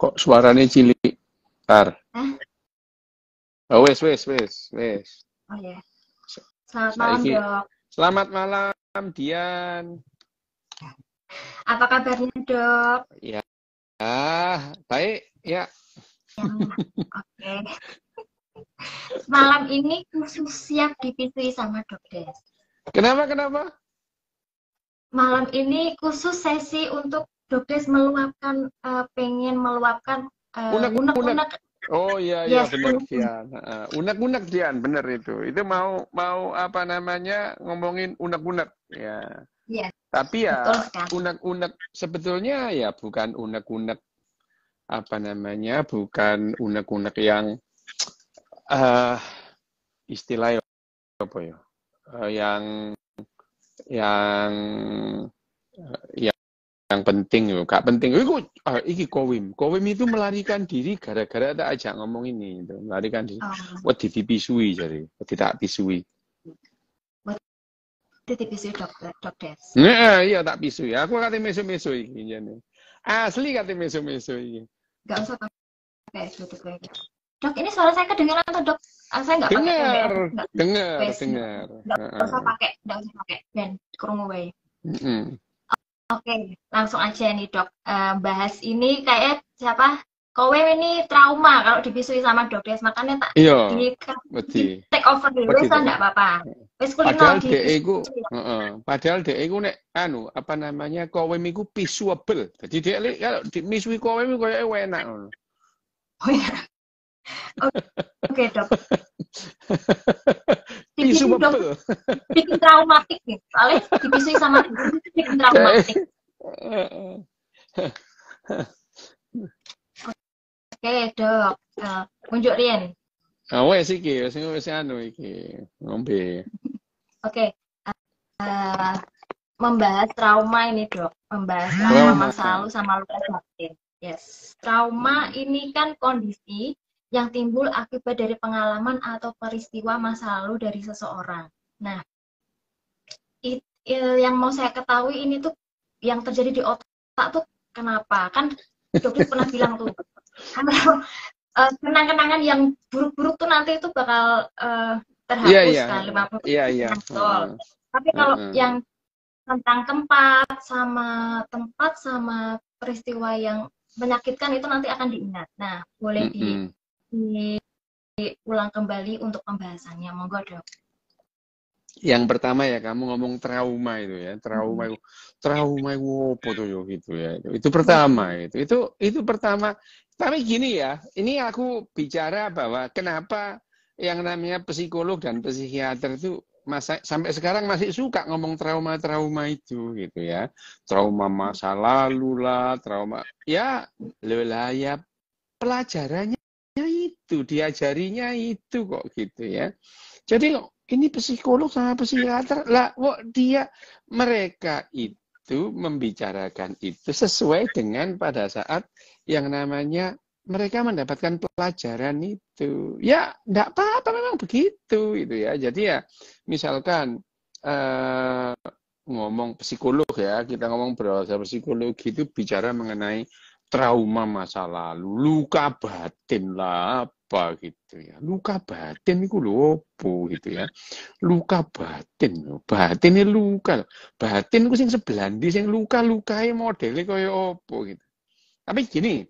Kok suaranya cilik? Tar. Eh? Oh, wes, wes, wes, wes. Oh Yeah. Selamat malam, Saiki. Dok. Selamat malam, Dian. Apa kabarnya, Dok? Ya. Ah, baik, ya. ya oke. Okay. Malam ini khusus siap dipitui sama Dok Des. Kenapa, kenapa? Malam ini khusus sesi untuk Dokes meluapkan uh, pengen meluapkan eh, unek unek, Oh iya iya yes. benar Dian. Uh, unek-unek Dian benar itu. Itu mau mau apa namanya ngomongin unek-unek ya. Yes. Tapi ya unek-unek sebetulnya ya bukan unek-unek apa namanya bukan unek-unek yang uh, istilah ya, apa ya uh, yang yang ya yang penting yo gak penting iku ah, iki kowim kowim itu melarikan diri gara-gara ada ajak ngomong ini itu melarikan diri oh. wedi dipisui jadi wedi tak pisui wedi dipisui dokter dokter nah, iya tak pisui aku kate mesu-mesu iki jane asli kate mesu-mesu iki gak usah pakai okay, dok ini suara saya kedengaran atau dok ah, saya nggak pakai dengar dengar dengar nggak usah pakai nggak usah pakai dan kerungu bayi mm -hmm. Oke, langsung aja nih dok. Uh, bahas ini kayak siapa? Kowe ini trauma kalau dibisui sama dok Des, makanya tak iya, di, di take over dulu, so enggak apa-apa. Padahal DE ku, padahal dek, ego nek anu apa namanya kowe miku pisuable. Jadi dia kalau dimisui kowe minggu kayak enak. Oh iya. Oke, okay, dok. bikin, bikin traumatik nih. Soalnya dipisui sama dok dramatik. Oke, Dok. Uh, eh, unjuk Rian. Ah, wes ki, wes wes anu iki, ngombe. Oke. Eh, membahas trauma ini, Dok. Membahas hmm. trauma masa ya. lalu sama luka batin. Yes. Trauma hmm. ini kan kondisi yang timbul akibat dari pengalaman atau peristiwa masa lalu dari seseorang. Nah, it, Ya, yang mau saya ketahui ini tuh yang terjadi di otak tuh kenapa? Kan dokter pernah bilang tuh kalau eh, kenang-kenangan yang buruk-buruk tuh nanti itu bakal uh, terhapus yeah, yeah. kan lima puluh yeah, yeah. Hmm. Tapi kalau hmm. yang tentang tempat sama tempat sama peristiwa yang menyakitkan itu nanti akan diingat. Nah, boleh mm -hmm. di diulang kembali untuk pembahasannya, monggo dok yang pertama ya kamu ngomong trauma itu ya trauma hmm. trauma apa tuh gitu ya itu pertama hmm. itu itu itu pertama tapi gini ya ini aku bicara bahwa kenapa yang namanya psikolog dan psikiater itu masa sampai sekarang masih suka ngomong trauma-trauma itu gitu ya trauma masa lalu lah trauma ya lelah ya pelajarannya itu diajarinya itu kok gitu ya jadi ini psikolog sama psikiater lah kok dia mereka itu membicarakan itu sesuai dengan pada saat yang namanya mereka mendapatkan pelajaran itu ya tidak apa-apa memang begitu itu ya jadi ya misalkan eh, ngomong psikolog ya kita ngomong berbahasa psikologi itu bicara mengenai trauma masa lalu, luka batin lah apa gitu ya. Luka batin itu lopo gitu ya. Luka batin, batin ini luka. Batin itu yang sebelandi, yang luka lukai modelnya kayak opo gitu. Tapi gini,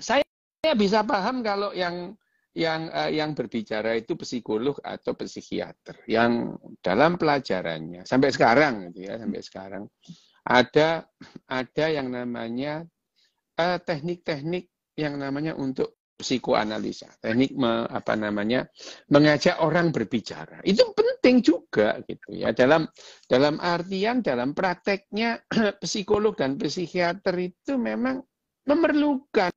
saya bisa paham kalau yang yang uh, yang berbicara itu psikolog atau psikiater yang dalam pelajarannya sampai sekarang gitu ya sampai sekarang ada ada yang namanya Eh, teknik-teknik yang namanya untuk psikoanalisa, teknik me, apa namanya mengajak orang berbicara. Itu penting juga gitu ya dalam dalam artian dalam prakteknya psikolog dan psikiater itu memang memerlukan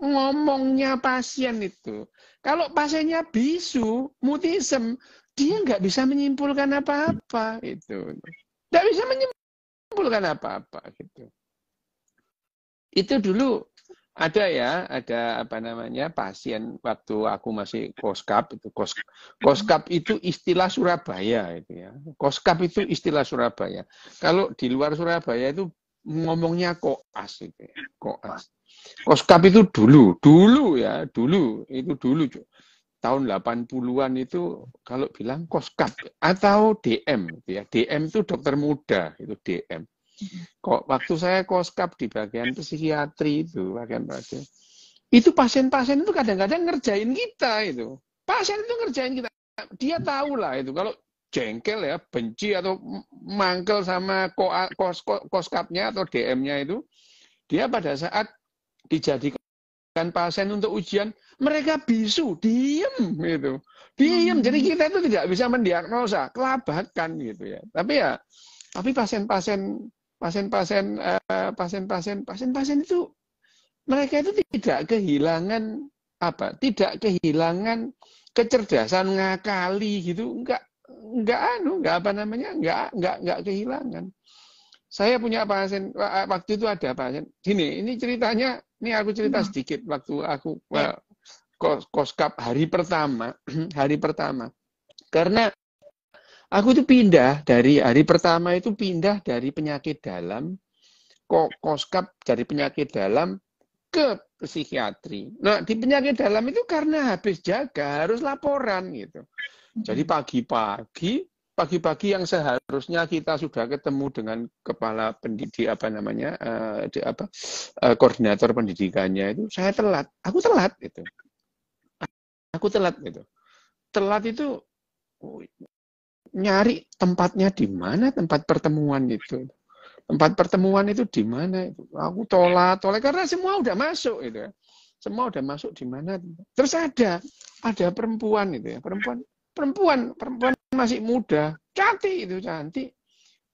ngomongnya pasien itu. Kalau pasiennya bisu, mutism, dia nggak bisa menyimpulkan apa-apa itu. Nggak bisa menyimpulkan apa-apa gitu. Itu dulu ada ya, ada apa namanya pasien waktu aku masih koskap itu kos koskap itu istilah Surabaya itu ya. Koskap itu istilah Surabaya. Kalau di luar Surabaya itu ngomongnya koas itu ya, koas. Koskap itu dulu, dulu ya, dulu itu dulu tahun 80-an itu kalau bilang koskap atau DM gitu ya. DM itu dokter muda itu DM. Kok waktu saya koskap di bagian psikiatri itu, bagian-bagian. Itu pasien-pasien itu kadang-kadang ngerjain kita itu. Pasien itu ngerjain kita. Dia tahu lah itu kalau jengkel ya, benci atau mangkel sama kos koskapnya atau DM-nya itu, dia pada saat dijadikan pasien untuk ujian, mereka bisu, diem gitu. Diem, jadi hmm. kita itu tidak bisa mendiagnosa, kelabakan gitu ya. Tapi ya, tapi pasien-pasien pasien-pasien eh, pasien-pasien pasien-pasien itu mereka itu tidak kehilangan apa tidak kehilangan kecerdasan ngakali gitu enggak enggak anu enggak apa namanya enggak enggak enggak kehilangan saya punya pasien waktu itu ada pasien gini ini ceritanya ini aku cerita hmm. sedikit waktu aku well, ya. eh, kos koskap hari pertama hari pertama karena Aku itu pindah dari hari pertama itu pindah dari penyakit dalam kok koskap dari penyakit dalam ke psikiatri. Nah, di penyakit dalam itu karena habis jaga harus laporan gitu. Jadi pagi-pagi, pagi-pagi yang seharusnya kita sudah ketemu dengan kepala pendidik apa namanya, uh, di, apa uh, koordinator pendidikannya itu, saya telat. Aku telat gitu. Aku telat gitu. Telat itu nyari tempatnya di mana tempat pertemuan itu tempat pertemuan itu di mana aku tolak tolak karena semua udah masuk itu ya. semua udah masuk di mana terus ada ada perempuan itu ya perempuan perempuan perempuan masih muda cantik itu cantik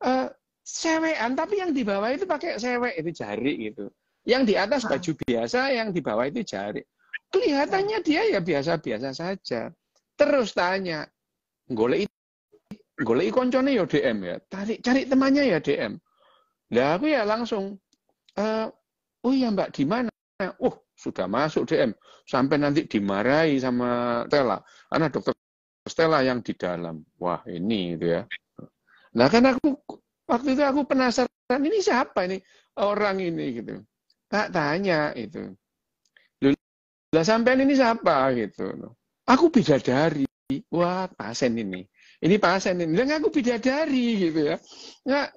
uh, sewean tapi yang di bawah itu pakai sewek itu jari gitu yang di atas ah. baju biasa yang di bawah itu jari kelihatannya dia ya biasa-biasa saja terus tanya golek golek koncone ya DM ya. Tarik cari temannya ya DM. Lah aku ya langsung eh oh iya Mbak di mana? Oh, sudah masuk DM. Sampai nanti dimarahi sama Stella. Anak dokter Stella yang di dalam. Wah, ini gitu ya. Nah, kan aku waktu itu aku penasaran ini siapa ini orang ini gitu. Tak tanya itu. Lah sampean ini siapa gitu. Aku beda dari Wah, pasien ini ini pasien ini ngaku bidadari gitu ya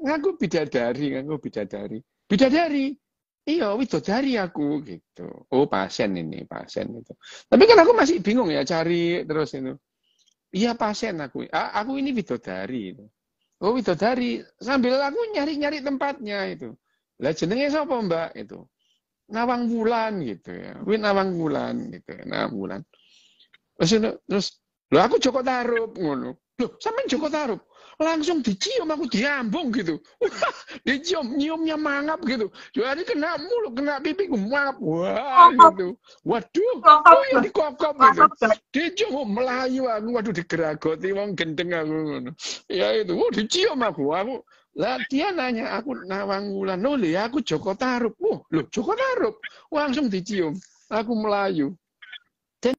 ngaku bidadari ngaku bidadari bidadari iya dari aku gitu oh pasien ini pasien itu tapi kan aku masih bingung ya cari terus itu iya pasien aku aku ini bidadari itu oh bidadari. sambil aku nyari nyari tempatnya itu lah jenenge siapa mbak itu nawang bulan gitu ya kuwi nawang bulan gitu ya. nawang bulan terus terus lo aku Joko Tarub ngono Loh, sampai Joko Tarub. Langsung dicium aku diambung gitu. dicium, nyiumnya mangap gitu. Jadi kena mulu, kena pipi, mangap. Wah, gitu. Waduh, oh yang dikokop gitu. Dicium, melayu aku. Waduh, digeragoti, wong gendeng aku. Ya itu, oh, dicium aku. Aku lah dia nanya aku nawangulan Wulan, oh, aku Joko Tarub. Wah, oh, loh Joko Tarub. Langsung dicium. Aku Melayu. Dan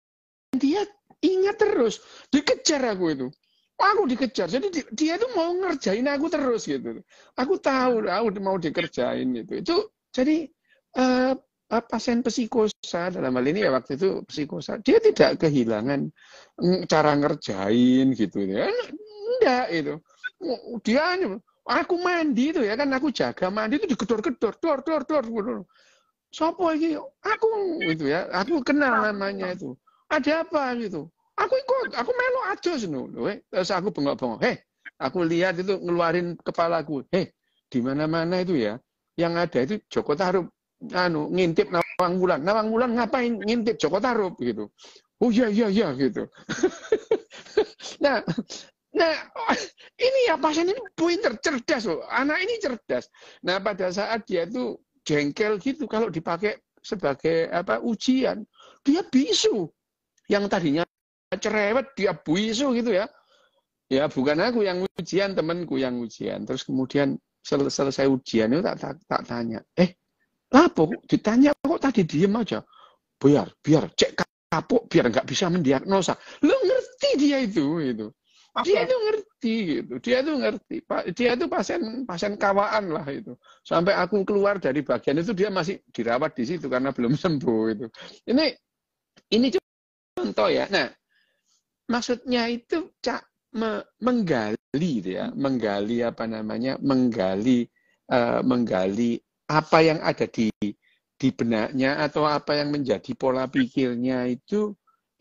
dia ingat terus. Dikejar aku itu aku dikejar. Jadi dia itu mau ngerjain aku terus gitu. Aku tahu hmm. aku mau dikerjain gitu. Itu jadi uh, pasien psikosa dalam hal ini ya waktu itu psikosa dia tidak kehilangan mm, cara ngerjain gitu ya enggak itu dia aku mandi itu ya kan aku jaga mandi itu digedor-gedor dor dor dor dor gitu sopo iki aku itu ya aku kenal namanya itu ada apa gitu Aku ikut, aku melu ajus nu. Terus aku bengok-bengok. Heh, aku lihat itu ngeluarin kepalaku. Heh, di mana-mana itu ya. Yang ada itu Joko Tarub anu ngintip Nawang bulan. Nawang bulan ngapain ngintip Joko Tarub gitu. Oh iya iya iya gitu. nah, nah ini ya pasien ini poin cerdas loh. Anak ini cerdas. Nah pada saat dia tuh jengkel gitu kalau dipakai sebagai apa ujian, dia bisu. Yang tadinya cerewet, dia buisu gitu ya. Ya bukan aku yang ujian, temanku yang ujian. Terus kemudian sel selesai ujian itu tak, tak, tak tanya. Eh, lapo ditanya kok tadi diem aja? Biar, biar, cek kapok biar nggak bisa mendiagnosa. Lo ngerti dia itu, itu Dia itu ngerti gitu. Dia itu ngerti. Dia itu pasien pasien kawaan lah itu. Sampai aku keluar dari bagian itu dia masih dirawat di situ karena belum sembuh itu. Ini ini contoh ya. Nah, maksudnya itu cak me, menggali gitu ya, hmm. menggali apa namanya, menggali uh, menggali apa yang ada di di benaknya atau apa yang menjadi pola pikirnya itu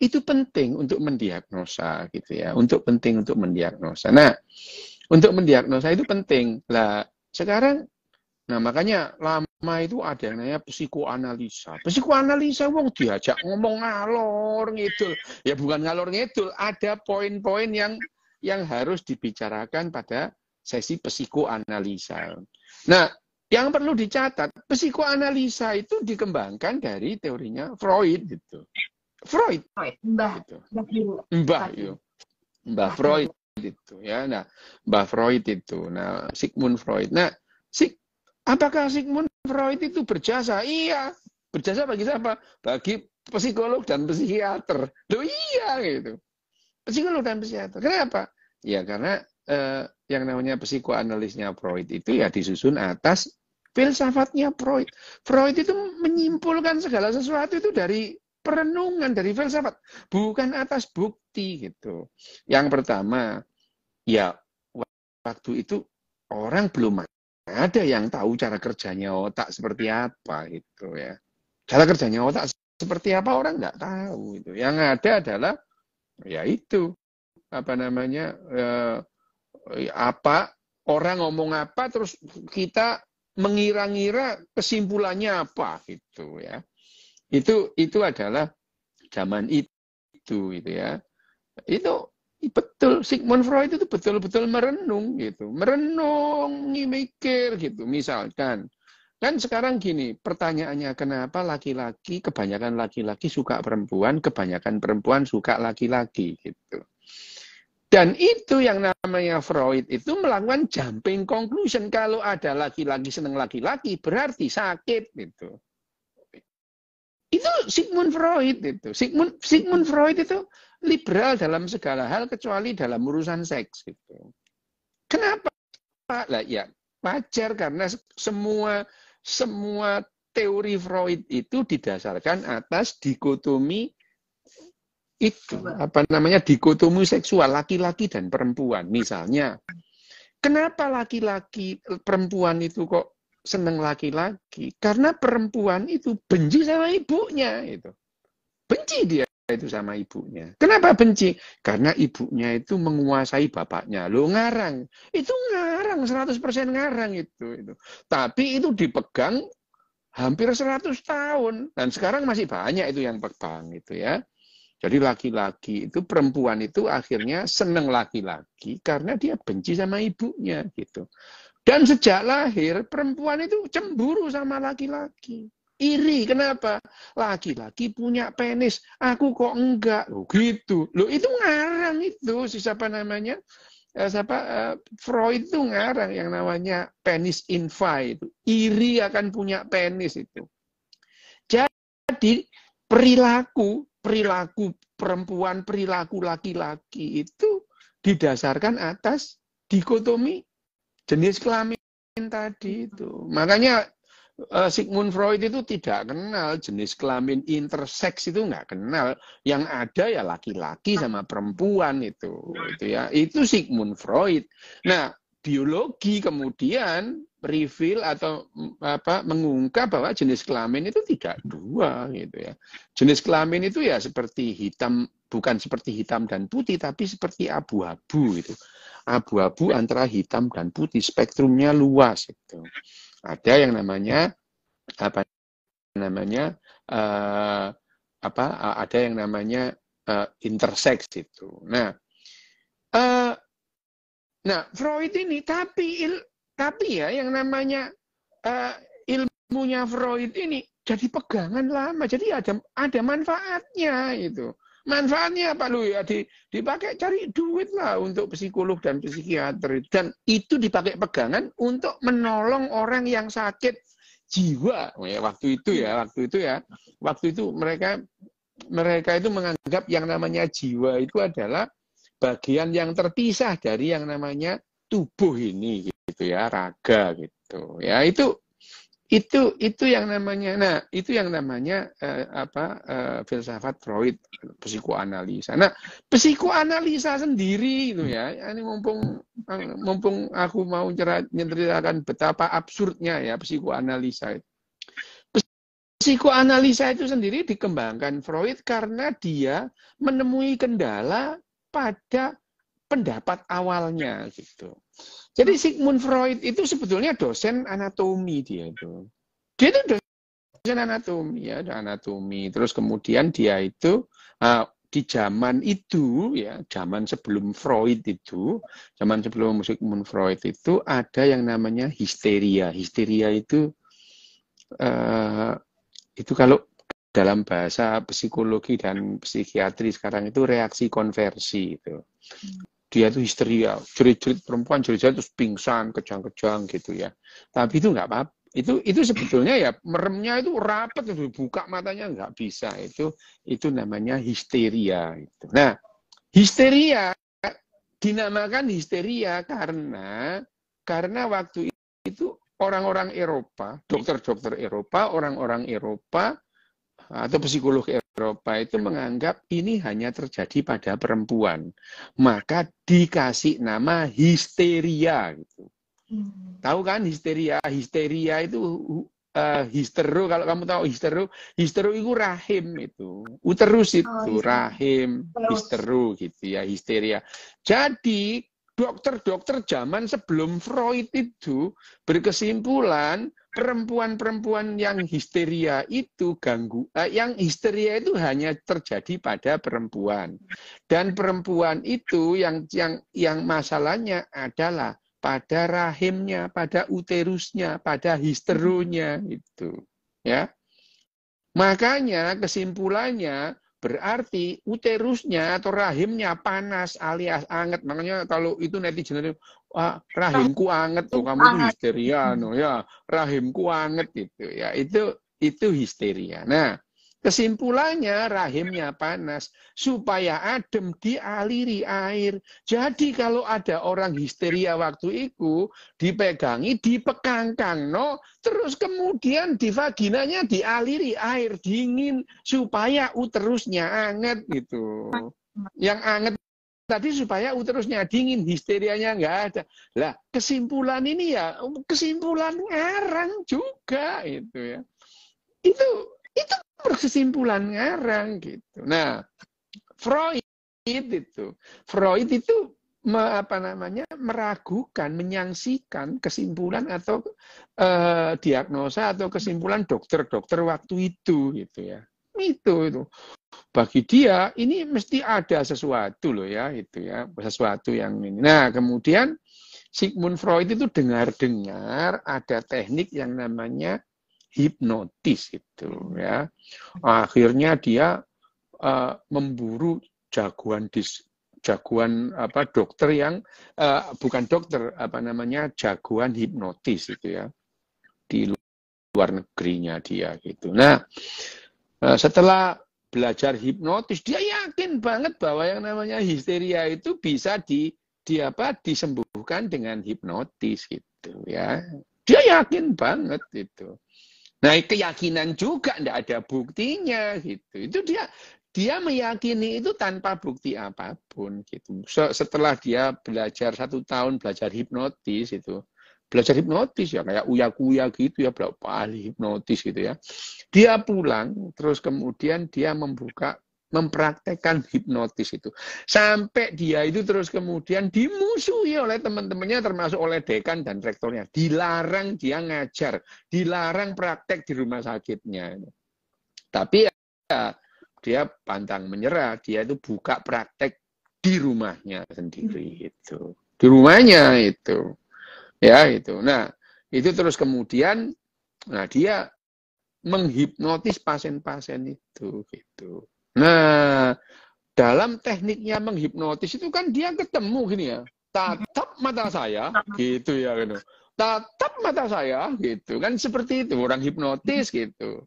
itu penting untuk mendiagnosa gitu ya, untuk penting untuk mendiagnosa. Nah, untuk mendiagnosa itu penting. Lah sekarang nah makanya lama Ma itu ada yang namanya psikoanalisa. Psikoanalisa wong diajak ngomong ngalor ngidul. Ya bukan ngalor ngidul, ada poin-poin yang yang harus dibicarakan pada sesi psikoanalisa. Nah, yang perlu dicatat, psikoanalisa itu dikembangkan dari teorinya Freud gitu. Freud. Mbah. Gitu. Mbah, yuk. Mbah Freud itu ya. Nah, Mbah Freud itu. Nah, Sigmund Freud. Nah, Sig apakah Sigmund Freud itu berjasa. Iya, berjasa bagi siapa? Bagi psikolog dan psikiater. Loh iya gitu. Psikolog dan psikiater. Kenapa? Ya karena eh, yang namanya psikoanalisnya Freud itu ya disusun atas filsafatnya Freud. Freud itu menyimpulkan segala sesuatu itu dari perenungan, dari filsafat, bukan atas bukti gitu. Yang pertama, ya waktu itu orang belum mati ada yang tahu cara kerjanya otak seperti apa itu ya. Cara kerjanya otak seperti apa orang nggak tahu itu. Yang ada adalah ya itu apa namanya eh, apa orang ngomong apa terus kita mengira-ngira kesimpulannya apa itu ya. Itu itu adalah zaman itu itu ya. Itu betul Sigmund Freud itu betul-betul merenung gitu merenung mikir gitu misalkan kan sekarang gini pertanyaannya kenapa laki-laki kebanyakan laki-laki suka perempuan kebanyakan perempuan suka laki-laki gitu dan itu yang namanya Freud itu melakukan jumping conclusion kalau ada laki-laki seneng laki-laki berarti sakit gitu itu Sigmund Freud itu Sigmund Sigmund Freud itu liberal dalam segala hal kecuali dalam urusan seks gitu. Kenapa? Lah ya wajar karena semua semua teori Freud itu didasarkan atas dikotomi itu apa namanya dikotomi seksual laki-laki dan perempuan misalnya. Kenapa laki-laki perempuan itu kok seneng laki-laki? Karena perempuan itu benci sama ibunya itu. Benci dia itu sama ibunya. Kenapa benci? Karena ibunya itu menguasai bapaknya. Lo ngarang. Itu ngarang, 100% ngarang itu. itu. Tapi itu dipegang hampir 100 tahun. Dan sekarang masih banyak itu yang pegang itu ya. Jadi laki-laki itu perempuan itu akhirnya seneng laki-laki karena dia benci sama ibunya gitu. Dan sejak lahir perempuan itu cemburu sama laki-laki. Iri, kenapa? Laki-laki punya penis, aku kok enggak. Lu gitu. lo itu ngarang itu, si siapa namanya? Eh, siapa eh, Freud itu ngarang yang namanya penis infa itu. Iri akan punya penis itu. Jadi perilaku perilaku perempuan, perilaku laki-laki itu didasarkan atas dikotomi jenis kelamin tadi itu. Makanya Eh, Sigmund Freud itu tidak kenal jenis kelamin interseks itu nggak kenal yang ada ya laki-laki sama perempuan itu itu ya itu Sigmund Freud nah biologi kemudian reveal atau mm, apa mengungkap bahwa jenis kelamin itu tidak dua gitu ya jenis kelamin itu ya seperti hitam bukan seperti hitam dan putih tapi seperti abu-abu itu abu-abu antara hitam dan putih spektrumnya luas itu ada yang namanya apa namanya uh, apa uh, ada yang namanya uh, intersex itu. Nah, uh, nah Freud ini tapi il, tapi ya yang namanya uh, ilmunya Freud ini jadi pegangan lama, jadi ada ada manfaatnya itu. Manfaatnya apa lu ya? Dipakai cari duit lah untuk psikolog dan psikiater. Dan itu dipakai pegangan untuk menolong orang yang sakit jiwa. Oh, ya, waktu itu ya, waktu itu ya. Waktu itu mereka mereka itu menganggap yang namanya jiwa itu adalah bagian yang terpisah dari yang namanya tubuh ini gitu ya, raga gitu. Ya itu itu itu yang namanya nah itu yang namanya eh, apa eh, filsafat Freud psikoanalisa nah psikoanalisa sendiri itu ya ini mumpung eh, mumpung aku mau menceritakan betapa absurdnya ya psikoanalisa itu psikoanalisa itu sendiri dikembangkan Freud karena dia menemui kendala pada pendapat awalnya gitu. Jadi Sigmund Freud itu sebetulnya dosen anatomi dia itu. Dia itu dosen anatomi ya, dosen anatomi. Terus kemudian dia itu uh, di zaman itu ya, zaman sebelum Freud itu, zaman sebelum Sigmund Freud itu ada yang namanya histeria. Histeria itu uh, itu kalau dalam bahasa psikologi dan psikiatri sekarang itu reaksi konversi itu. Hmm dia itu histeria, jerit-jerit perempuan, jerit-jerit terus pingsan, kejang-kejang gitu ya. Tapi itu nggak apa-apa. Itu itu sebetulnya ya meremnya itu rapat, itu buka matanya nggak bisa. Itu itu namanya histeria. Itu. Nah, histeria dinamakan histeria karena karena waktu itu orang-orang Eropa, dokter-dokter Eropa, orang-orang Eropa atau psikolog Eropa itu menganggap ini hanya terjadi pada perempuan. Maka dikasih nama histeria. Gitu. Hmm. Tahu kan histeria? Histeria itu uh, histero kalau kamu tahu histero, histero itu rahim itu. Uterus itu oh, rahim, Terus. histero gitu ya, histeria. Jadi dokter-dokter zaman sebelum Freud itu berkesimpulan perempuan-perempuan yang histeria itu ganggu eh, yang histeria itu hanya terjadi pada perempuan dan perempuan itu yang yang yang masalahnya adalah pada rahimnya pada uterusnya pada histeronya itu ya makanya kesimpulannya berarti uterusnya atau rahimnya panas alias anget makanya kalau itu netizen Wah, rahimku anget tuh kamu tuh histeria no ya rahimku anget gitu ya itu itu histeria nah kesimpulannya rahimnya panas supaya adem dialiri air jadi kalau ada orang histeria waktu itu dipegangi dipekangkang no terus kemudian di vaginanya dialiri air dingin supaya uterusnya anget gitu yang anget Tadi supaya uterusnya dingin, histerianya nggak ada. Lah, kesimpulan ini ya kesimpulan ngarang juga itu ya. Itu itu berkesimpulan ngarang gitu. Nah, Freud itu, Freud itu me, apa namanya meragukan, menyangsikan kesimpulan atau eh, diagnosa atau kesimpulan dokter-dokter waktu itu gitu ya itu itu bagi dia ini mesti ada sesuatu loh ya itu ya sesuatu yang ini nah kemudian Sigmund Freud itu dengar-dengar ada teknik yang namanya hipnotis itu ya akhirnya dia uh, memburu jagoan dis jagoan apa dokter yang uh, bukan dokter apa namanya jagoan hipnotis itu ya di luar negerinya dia gitu nah Nah, setelah belajar hipnotis, dia yakin banget bahwa yang namanya histeria itu bisa di, di apa disembuhkan dengan hipnotis gitu ya. Dia yakin banget itu. Nah, keyakinan juga tidak ada buktinya gitu. Itu dia dia meyakini itu tanpa bukti apapun gitu. Setelah dia belajar satu tahun belajar hipnotis itu, belajar hipnotis ya kayak uya-kuya gitu ya berapa ahli hipnotis gitu ya dia pulang terus kemudian dia membuka mempraktekkan hipnotis itu sampai dia itu terus kemudian dimusuhi oleh teman-temannya termasuk oleh dekan dan rektornya dilarang dia ngajar dilarang praktek di rumah sakitnya tapi ya, dia pantang menyerah dia itu buka praktek di rumahnya sendiri itu di rumahnya itu Ya, itu. Nah, itu terus kemudian nah dia menghipnotis pasien-pasien itu gitu. Nah, dalam tekniknya menghipnotis itu kan dia ketemu gini ya. Tatap mata saya gitu ya gitu. Tatap mata saya gitu kan seperti itu orang hipnotis gitu.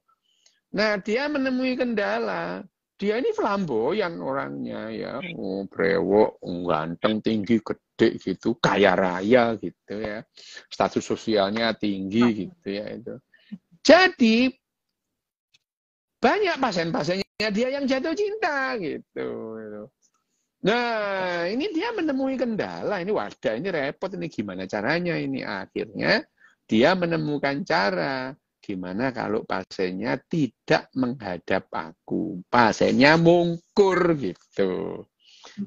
Nah, dia menemui kendala dia ini flamboyan orangnya ya oh, brewok oh, ganteng tinggi gede gitu kaya raya gitu ya status sosialnya tinggi gitu ya itu jadi banyak pasien-pasiennya dia yang jatuh cinta gitu, gitu nah ini dia menemui kendala ini wadah ini repot ini gimana caranya ini akhirnya dia menemukan cara Gimana kalau pasiennya tidak menghadap aku? Pasiennya mungkur gitu.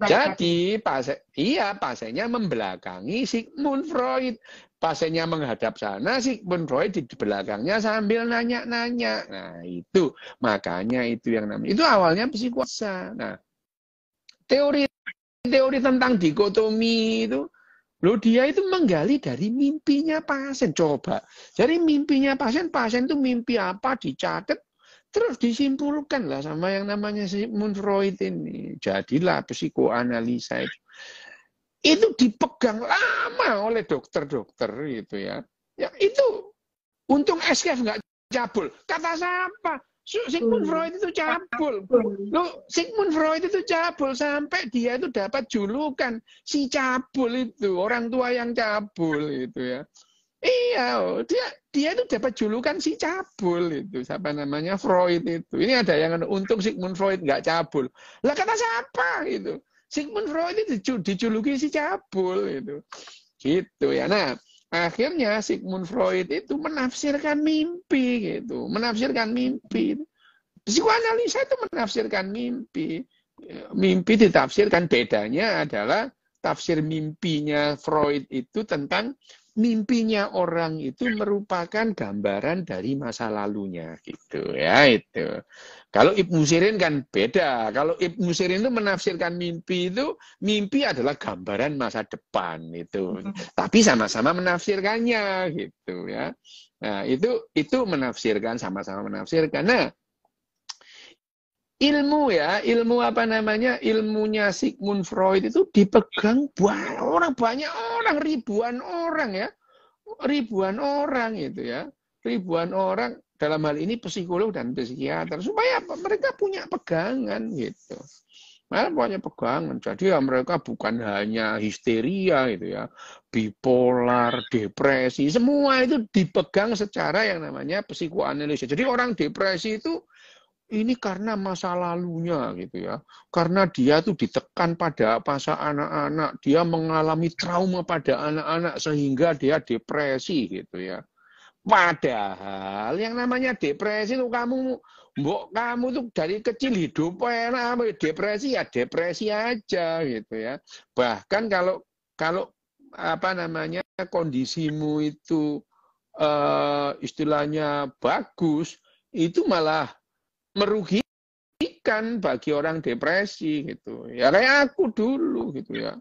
Jadi pasien, iya pasiennya membelakangi Sigmund Freud. Pasiennya menghadap sana, Sigmund Freud di belakangnya sambil nanya-nanya. Nah itu, makanya itu yang namanya. Itu awalnya psikosa. Nah, teori teori tentang dikotomi itu lo dia itu menggali dari mimpinya pasien. Coba. Dari mimpinya pasien, pasien itu mimpi apa dicatat, terus disimpulkan lah sama yang namanya Sigmund Freud ini. Jadilah psikoanalisa itu. Itu dipegang lama oleh dokter-dokter gitu ya. Ya itu untung SKF nggak cabul. Kata siapa? Sigmund hmm. Freud itu cabul. Lo Sigmund Freud itu cabul sampai dia itu dapat julukan si cabul itu, orang tua yang cabul itu ya. Iya, oh, dia dia itu dapat julukan si cabul itu, siapa namanya Freud itu. Ini ada yang untung Sigmund Freud nggak cabul. Lah kata siapa itu? Sigmund Freud itu dijuluki si cabul itu. Gitu ya. Nah, Akhirnya Sigmund Freud itu menafsirkan mimpi gitu, menafsirkan mimpi. Psikoanalisa itu menafsirkan mimpi. Mimpi ditafsirkan bedanya adalah tafsir mimpinya Freud itu tentang mimpinya orang itu merupakan gambaran dari masa lalunya gitu ya itu. Kalau Ibnu Sirin kan beda. Kalau Ibnu Sirin itu menafsirkan mimpi itu mimpi adalah gambaran masa depan itu. Mm-hmm. Tapi sama-sama menafsirkannya gitu ya. Nah, itu itu menafsirkan sama-sama menafsirkan. Nah, ilmu ya, ilmu apa namanya? Ilmunya Sigmund Freud itu dipegang banyak orang banyak orang ribuan orang ya ribuan orang itu ya ribuan orang dalam hal ini psikolog dan psikiater supaya mereka punya pegangan gitu mereka punya pegangan jadi ya mereka bukan hanya histeria gitu ya bipolar depresi semua itu dipegang secara yang namanya psikoanalisa jadi orang depresi itu ini karena masa lalunya gitu ya. Karena dia tuh ditekan pada masa anak-anak, dia mengalami trauma pada anak-anak sehingga dia depresi gitu ya. Padahal yang namanya depresi itu kamu Mbok kamu tuh dari kecil hidup enak, depresi ya depresi aja gitu ya. Bahkan kalau kalau apa namanya kondisimu itu uh, istilahnya bagus, itu malah merugikan bagi orang depresi gitu. Ya kayak aku dulu gitu ya.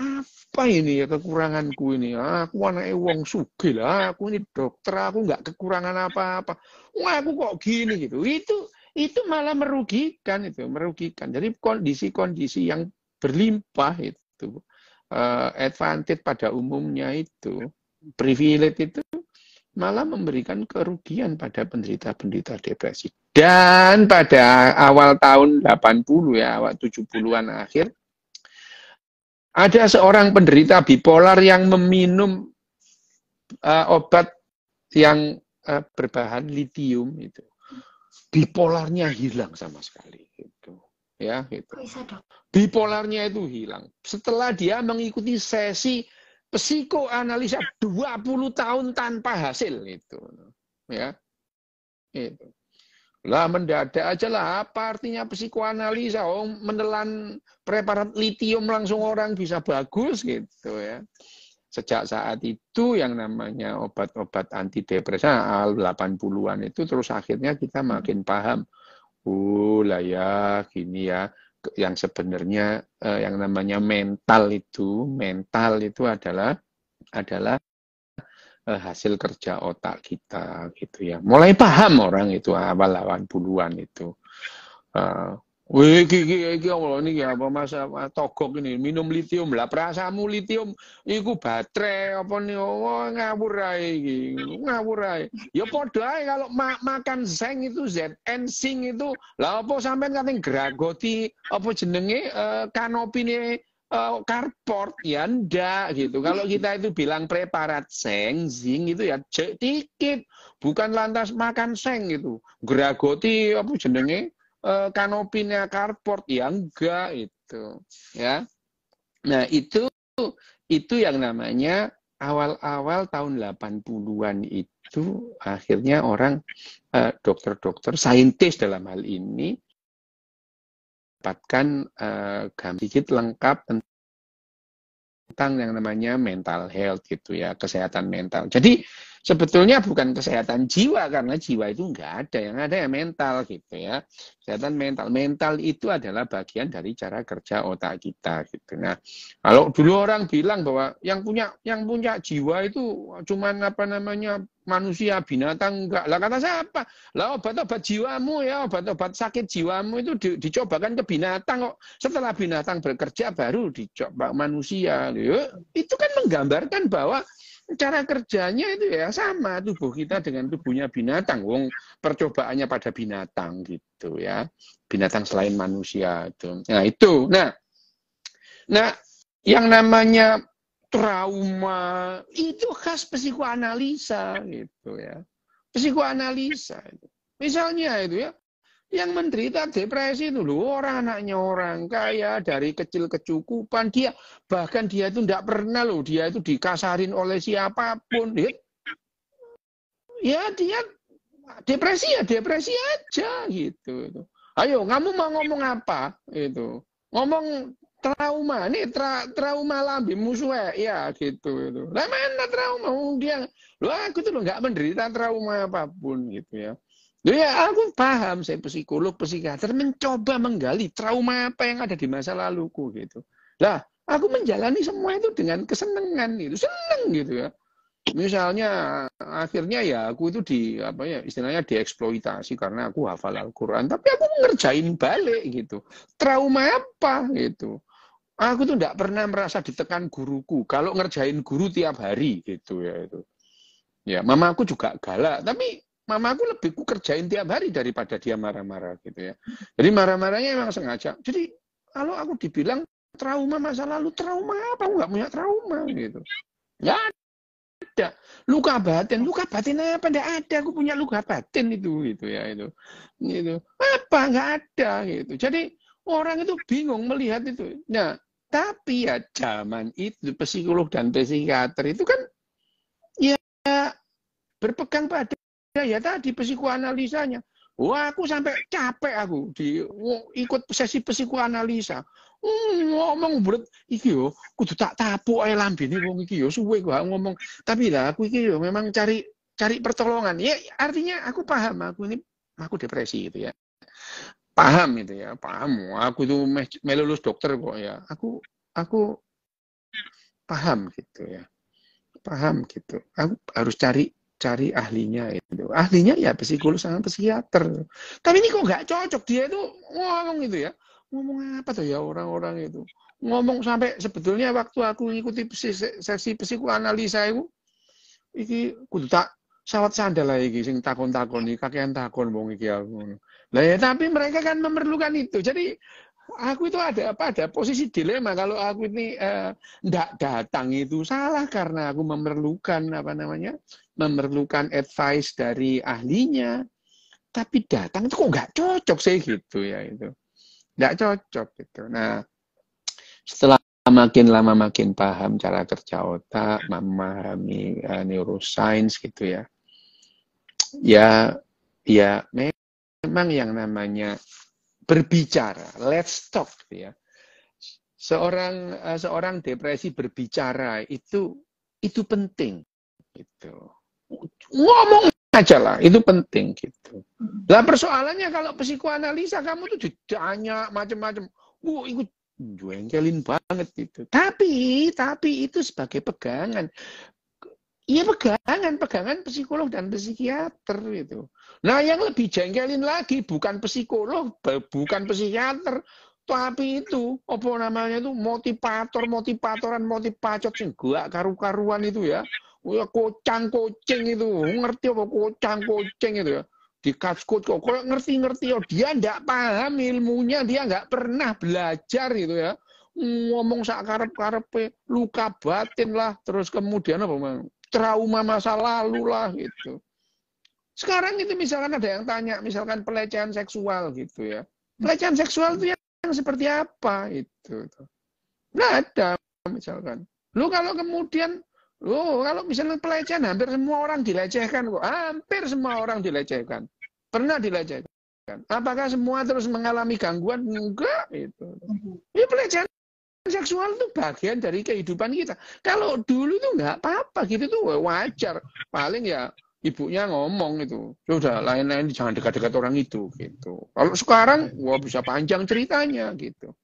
Apa ini ya kekuranganku ini? Ya, aku anak wong suge lah, aku ini dokter, aku nggak kekurangan apa-apa. Wah, aku kok gini gitu. Itu itu malah merugikan itu, merugikan. Jadi kondisi-kondisi yang berlimpah itu uh, advantage pada umumnya itu privilege itu malah memberikan kerugian pada penderita-penderita depresi. Dan pada awal tahun 80 ya, awal 70-an akhir, ada seorang penderita bipolar yang meminum uh, obat yang uh, berbahan litium itu. Bipolarnya hilang sama sekali gitu. Ya, gitu. Bipolarnya itu hilang. Setelah dia mengikuti sesi psikoanalisa 20 tahun tanpa hasil itu ya itu lah mendadak aja lah apa artinya psikoanalisa oh menelan preparat litium langsung orang bisa bagus gitu ya sejak saat itu yang namanya obat-obat al 80-an itu terus akhirnya kita makin paham oh lah ya gini ya yang sebenarnya uh, yang namanya mental itu mental itu adalah adalah uh, hasil kerja otak kita gitu ya mulai paham orang itu awal-awal puluhan itu uh, Wih, iki iki Allah niki apa Mas apa togok ini minum litium lah prasamu litium iku baterai apa nih oh, ngawur ae iki ngawur ya padha kalau ma makan zeng itu ZN sing itu lah apa sampean kating gragoti apa jenenge uh, eh, kanopine uh, carport ya ndak gitu kalau kita itu bilang preparat seng zing itu ya dikit bukan lantas makan seng gitu gragoti apa jenenge Eh, kanopinya carport, ya enggak itu ya nah itu itu yang namanya awal-awal tahun 80-an itu akhirnya orang eh, dokter-dokter saintis dalam hal ini dapatkan eh, gambar sedikit lengkap tentang yang namanya mental health gitu ya, kesehatan mental. Jadi Sebetulnya bukan kesehatan jiwa karena jiwa itu enggak ada, yang ada ya mental gitu ya. Kesehatan mental, mental itu adalah bagian dari cara kerja otak kita gitu. Nah, kalau dulu orang bilang bahwa yang punya yang punya jiwa itu cuma apa namanya manusia, binatang enggak. Lah kata siapa? Lah obat-obat jiwamu ya, obat-obat sakit jiwamu itu di, dicobakan ke binatang kok. Setelah binatang bekerja baru dicoba manusia. Itu kan menggambarkan bahwa cara kerjanya itu ya sama tubuh kita dengan tubuhnya binatang wong percobaannya pada binatang gitu ya binatang selain manusia itu nah itu nah nah yang namanya trauma itu khas psikoanalisa gitu ya psikoanalisa itu misalnya itu ya yang menderita depresi itu loh orang anaknya orang kaya dari kecil kecukupan dia bahkan dia itu tidak pernah loh dia itu dikasarin oleh siapapun ya. ya dia depresi ya depresi aja gitu ayo kamu mau ngomong apa itu ngomong trauma ini tra, trauma lambi musuh ya gitu itu lah mana trauma dia lo aku tuh nggak menderita trauma apapun gitu ya Ya, aku paham. Saya psikolog, psikiater mencoba menggali trauma apa yang ada di masa laluku gitu. Lah, aku menjalani semua itu dengan kesenangan itu seneng gitu ya. Misalnya akhirnya ya aku itu di apa ya istilahnya dieksploitasi karena aku hafal Al-Qur'an, tapi aku ngerjain balik gitu. Trauma apa gitu. Aku tuh tidak pernah merasa ditekan guruku. Kalau ngerjain guru tiap hari gitu ya itu. Ya, mama aku juga galak, tapi mamaku lebih ku kerjain tiap hari daripada dia marah-marah gitu ya. Jadi marah-marahnya emang sengaja. Jadi kalau aku dibilang trauma masa lalu, trauma apa? Aku punya trauma gitu. Ya ada. Luka batin, luka batin apa? Nggak ada. Aku punya luka batin itu gitu ya itu. Gitu. Apa? Enggak ada gitu. Jadi orang itu bingung melihat itu. Nah, tapi ya zaman itu psikolog dan psikiater itu kan ya berpegang pada Ya, ya tadi psikoanalisanya. Wah, aku sampai capek aku di oh, ikut sesi psikoanalisa. Hmm, ngomong berat iki yo kudu tak tapuk ae lambene wong iki yo suwe gua ngomong. Tapi lah aku iki yo memang cari cari pertolongan. Ya artinya aku paham aku ini aku depresi gitu ya. Paham itu ya, paham. Aku itu melulus dokter kok ya. Aku aku paham gitu ya. Paham gitu. Aku harus cari cari ahlinya itu ahlinya ya psikolog sama psikiater tapi ini kok nggak cocok dia itu ngomong itu ya ngomong apa tuh ya orang-orang itu ngomong sampai sebetulnya waktu aku ngikuti sesi psikoanalisa itu iki kudu tak sawat sandal lah iki sing takon-takon iki kakean takon wong iki aku. Lah ya tapi mereka kan memerlukan itu. Jadi aku itu ada apa ada posisi dilema kalau aku ini eh, datang itu salah karena aku memerlukan apa namanya memerlukan advice dari ahlinya, tapi datang itu kok nggak cocok sih gitu ya itu, nggak cocok gitu. Nah setelah makin lama makin paham cara kerja otak, memahami uh, neuroscience gitu ya, ya ya memang yang namanya berbicara, let's talk gitu ya seorang eh, seorang depresi berbicara itu itu penting itu ngomong aja lah, itu penting gitu. Hmm. Lah persoalannya kalau psikoanalisa kamu tuh ditanya macam-macam, wah ikut jengkelin banget gitu. Tapi, tapi itu sebagai pegangan. Iya pegangan, pegangan psikolog dan psikiater itu. Nah yang lebih jengkelin lagi bukan psikolog, bukan psikiater, tapi itu apa namanya itu motivator, motivatoran, motivacot sing gua karu-karuan itu ya. Wah, kocang kucing itu. Ngerti apa kocang kucing itu ya? Dikaskut kok. kok ngerti-ngerti, ya dia ndak paham ilmunya. Dia nggak pernah belajar gitu ya. Ngomong karep karepe luka batin lah. Terus kemudian apa, man? trauma masa lalu lah gitu. Sekarang itu misalkan ada yang tanya, misalkan pelecehan seksual gitu ya. Pelecehan seksual itu yang seperti apa itu? Nggak ada misalkan. Lu kalau kemudian Oh, kalau misalnya pelecehan, hampir semua orang dilecehkan kok. Hampir semua orang dilecehkan. Pernah dilecehkan. Apakah semua terus mengalami gangguan? Enggak. Itu. Ini mm-hmm. ya, pelecehan seksual itu bagian dari kehidupan kita. Kalau dulu itu enggak apa-apa gitu tuh wajar. Paling ya ibunya ngomong itu. Sudah ya lain-lain jangan dekat-dekat orang itu gitu. Kalau sekarang wah bisa panjang ceritanya gitu.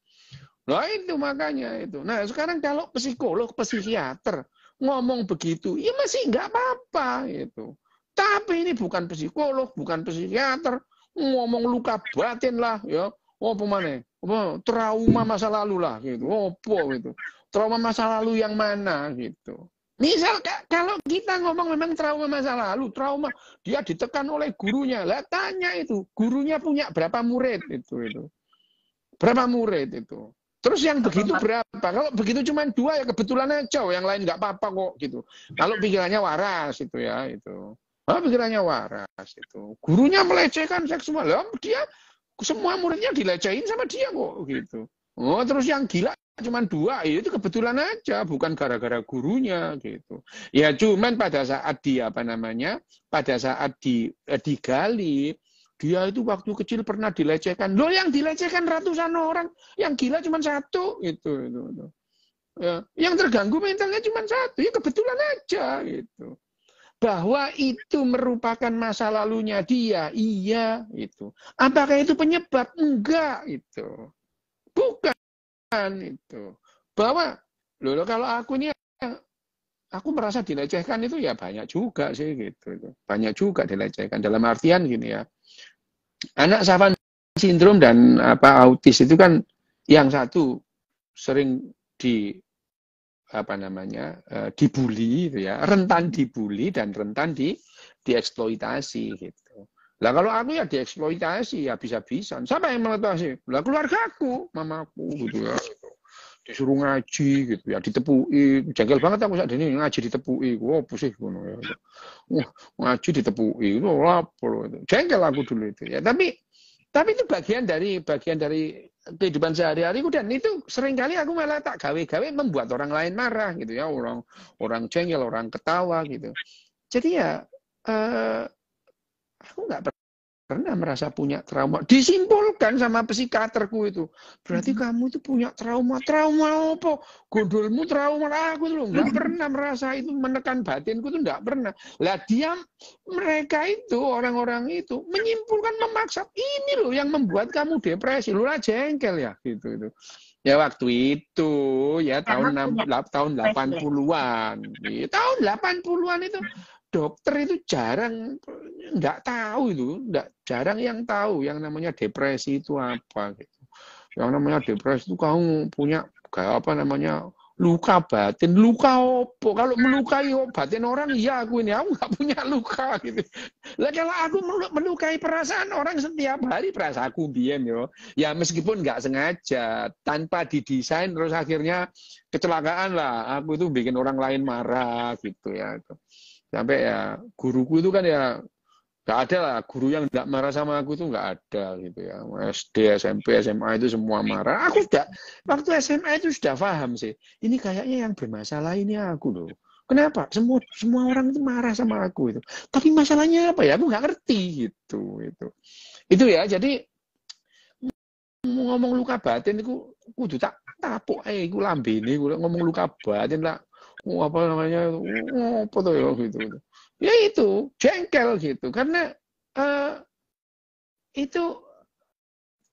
Nah itu makanya itu. Nah sekarang kalau psikolog, psikiater, ngomong begitu, ya masih nggak apa-apa gitu. Tapi ini bukan psikolog, bukan psikiater, ngomong luka batin lah, ya. Oh pemane, oh, trauma masa lalu lah gitu. Oh po gitu. Trauma masa lalu yang mana gitu. Misal kalau kita ngomong memang trauma masa lalu, trauma dia ditekan oleh gurunya. Lah tanya itu, gurunya punya berapa murid itu itu. Berapa murid itu? Terus yang begitu berapa? Kalau begitu cuma dua ya kebetulan aja, yang lain nggak apa-apa kok gitu. Kalau pikirannya waras itu ya itu. Kalau pikirannya waras itu. Gurunya melecehkan seksual, lah dia semua muridnya dilecehin sama dia kok gitu. Oh terus yang gila cuma dua ya itu kebetulan aja bukan gara-gara gurunya gitu ya cuman pada saat dia apa namanya pada saat di eh, digali dia itu waktu kecil pernah dilecehkan. Loh yang dilecehkan ratusan orang, yang gila cuma satu gitu. gitu, gitu. Ya, yang terganggu mentalnya cuma satu, ya kebetulan aja gitu. Bahwa itu merupakan masa lalunya dia, iya itu. Apakah itu penyebab? Enggak itu. Bukan itu. Bahwa loh, loh kalau aku ini aku merasa dilecehkan itu ya banyak juga sih gitu. gitu. Banyak juga dilecehkan dalam artian gini ya anak savan sindrom dan apa autis itu kan yang satu sering di apa namanya eh, dibully gitu ya rentan dibully dan rentan di dieksploitasi gitu lah kalau aku ya dieksploitasi ya bisa-bisa siapa yang mengeksploitasi lah keluargaku mamaku gitu ya disuruh ngaji gitu ya ditepui jengkel banget aku saat ini ngaji ditepui gua oh, sih gua ya ngaji ditepui itu lapor jengkel aku dulu itu ya tapi tapi itu bagian dari bagian dari kehidupan sehari-hari dan itu seringkali aku malah tak gawe-gawe membuat orang lain marah gitu ya orang orang jengkel orang ketawa gitu jadi ya eh, aku nggak pernah merasa punya trauma. Disimpulkan sama psikaterku itu. Berarti hmm. kamu itu punya trauma. Trauma apa? Godolmu trauma. Aku tuh nggak hmm. pernah merasa itu menekan batinku tuh nggak pernah. Lah dia mereka itu orang-orang itu menyimpulkan memaksa ini loh yang membuat kamu depresi. Lu lah jengkel ya gitu itu. Ya waktu itu ya tahun enam tahun 80-an. Ya, tahun 80-an itu dokter itu jarang nggak tahu itu, nggak jarang yang tahu yang namanya depresi itu apa gitu. Yang namanya depresi itu kamu punya kayak apa namanya luka batin, luka opo. Kalau melukai batin orang, ya aku ini aku nggak punya luka gitu. Lah kalau aku melukai perasaan orang setiap hari perasaan aku bien yo. Ya meskipun nggak sengaja, tanpa didesain terus akhirnya kecelakaan lah. Aku itu bikin orang lain marah gitu ya. Sampai ya guruku itu kan ya gak ada lah guru yang tidak marah sama aku tuh nggak ada gitu ya SD SMP SMA itu semua marah aku sudah waktu SMA itu sudah paham sih ini kayaknya yang bermasalah ini aku loh kenapa semua semua orang itu marah sama aku itu tapi masalahnya apa ya aku nggak ngerti gitu itu itu ya jadi ngomong luka batin itu tuh tak tapuk eh aku Aku ngomong luka batin lah oh, apa namanya oh, apa tuh ya gitu, gitu ya itu jengkel gitu karena uh, itu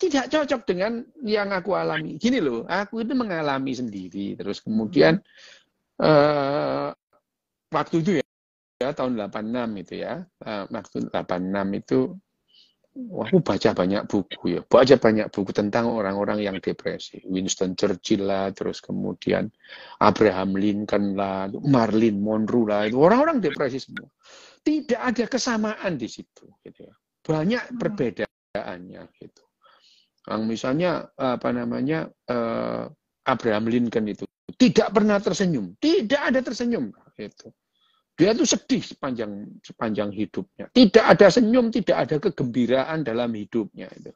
tidak cocok dengan yang aku alami gini loh aku itu mengalami sendiri terus kemudian uh, waktu itu ya, ya tahun 86 itu ya uh, waktu 86 itu Wah, aku baca banyak buku ya, baca banyak buku tentang orang-orang yang depresi. Winston Churchill lah, terus kemudian Abraham Lincoln lah, Marlin Monroe lah, itu orang-orang depresi semua. Tidak ada kesamaan di situ, gitu ya. Banyak hmm. perbedaannya gitu. Yang misalnya apa namanya eh, Abraham Lincoln itu tidak pernah tersenyum, tidak ada tersenyum gitu. Dia itu sedih sepanjang sepanjang hidupnya. Tidak ada senyum, tidak ada kegembiraan dalam hidupnya itu.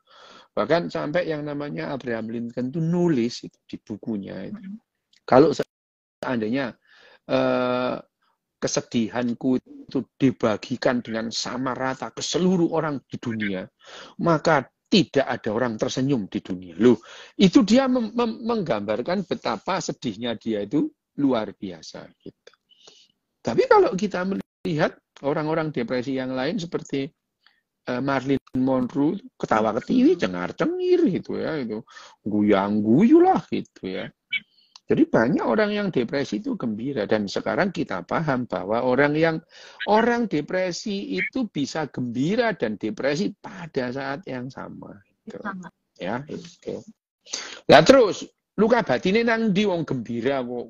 Bahkan sampai yang namanya Abraham Lincoln itu nulis itu di bukunya itu. Hmm. Kalau seandainya eh, kesedihanku itu dibagikan dengan sama rata ke seluruh orang di dunia, maka tidak ada orang tersenyum di dunia. Loh, itu dia menggambarkan betapa sedihnya dia itu luar biasa gitu. Tapi kalau kita melihat orang-orang depresi yang lain seperti eh, Marilyn Monroe ketawa ketiwi, cengar cengir gitu ya, itu guyang guyu lah gitu ya. Jadi banyak orang yang depresi itu gembira dan sekarang kita paham bahwa orang yang orang depresi itu bisa gembira dan depresi pada saat yang sama. Gitu. Ya, oke. Okay. Nah terus Luka ini nang diwong gembira kok.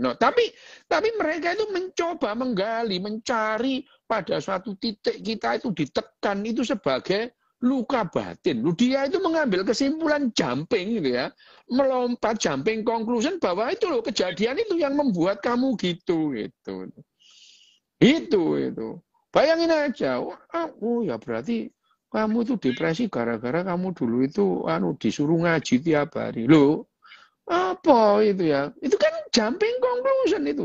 No. Tapi tapi mereka itu mencoba menggali, mencari pada suatu titik kita itu ditekan itu sebagai luka batin. Lu dia itu mengambil kesimpulan jumping gitu ya, melompat jumping conclusion bahwa itu loh kejadian itu yang membuat kamu gitu gitu. Itu itu. Bayangin aja, oh, ah, oh ya berarti kamu tuh depresi gara-gara kamu dulu itu anu disuruh ngaji tiap hari. Lo apa itu ya? Itu kan jumping conclusion itu.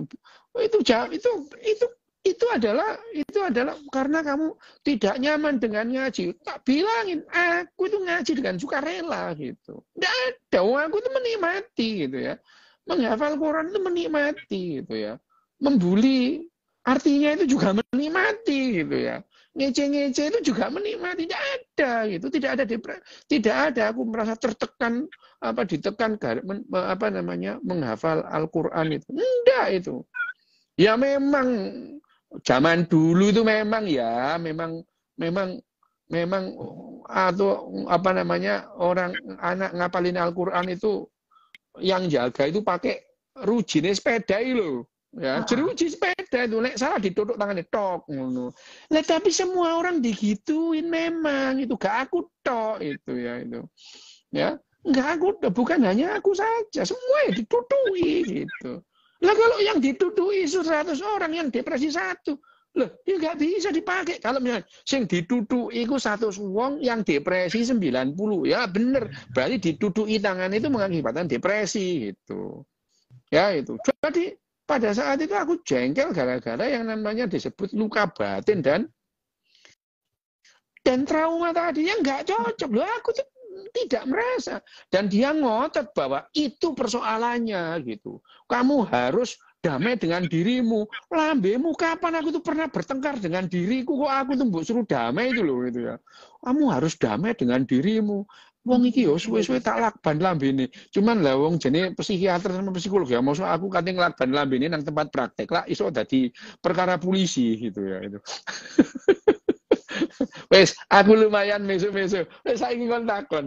Itu jam itu itu itu adalah itu adalah karena kamu tidak nyaman dengan ngaji. Tak bilangin, aku itu ngaji dengan suka rela gitu. Tidak ada, aku itu menikmati gitu ya. Menghafal Quran itu menikmati gitu ya. Membuli artinya itu juga menikmati gitu ya ngece-ngece itu juga menikmati tidak ada gitu tidak ada depres tidak ada aku merasa tertekan apa ditekan apa namanya menghafal Al-Qur'an itu enggak itu ya memang zaman dulu itu memang ya memang memang memang atau apa namanya orang anak ngapalin Al-Qur'an itu yang jaga itu pakai rujine sepeda itu ya uh-huh. Ah. jeruji sepeda itu lek salah ditutup tangannya tok ngono lek tapi semua orang digituin memang itu gak aku tok itu ya itu ya gak aku bukan hanya aku saja semua ya ditutui gitu lah kalau yang ditutui 100 orang yang depresi satu loh ya gak bisa dipakai kalau misalnya sing ditutui itu satu wong yang depresi sembilan puluh ya bener berarti ditutui tangan itu mengakibatkan depresi gitu ya itu jadi pada saat itu aku jengkel gara-gara yang namanya disebut luka batin dan dan trauma yang nggak cocok. Loh, aku tuh tidak merasa. Dan dia ngotot bahwa itu persoalannya gitu. Kamu harus damai dengan dirimu. Lambemu kapan aku tuh pernah bertengkar dengan diriku kok aku tuh suruh damai itu loh gitu ya. Kamu harus damai dengan dirimu. Wong iki yo suwe-suwe tak lakban lambene. Cuman lah wong jenis psikiater sama psikolog ya maksud aku kating lakban lambene nang tempat praktek lah iso dadi perkara polisi gitu ya itu. Wes, aku lumayan mesu mesu Wes saiki kon takon.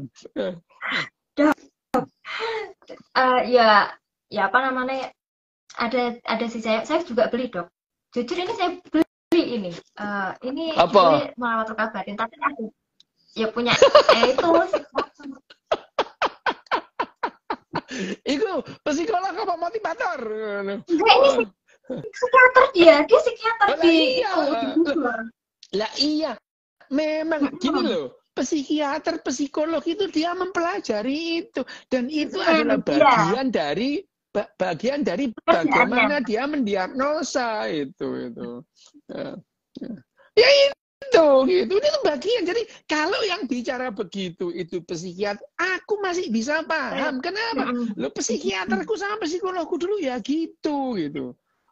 uh, ya ya apa namanya ada ada si saya saya juga beli dok jujur ini saya beli ini uh, ini apa? ini merawat luka batin tapi aku ya punya eh, itu Iku psikolog apa motivator? Enggak, ini psikiater dia, dia psikiater di iya. Lah iya, memang gini loh. Psikiater, psikolog itu dia mempelajari itu dan itu ya, adalah bagian iya. dari bagian dari bagaimana dia mendiagnosa itu itu. Ya, ya. ya itu gitu. ini Itu bagian. Jadi kalau yang bicara begitu itu psikiater, aku masih bisa paham. Kenapa? Lo psikiaterku sama psikologku dulu ya gitu gitu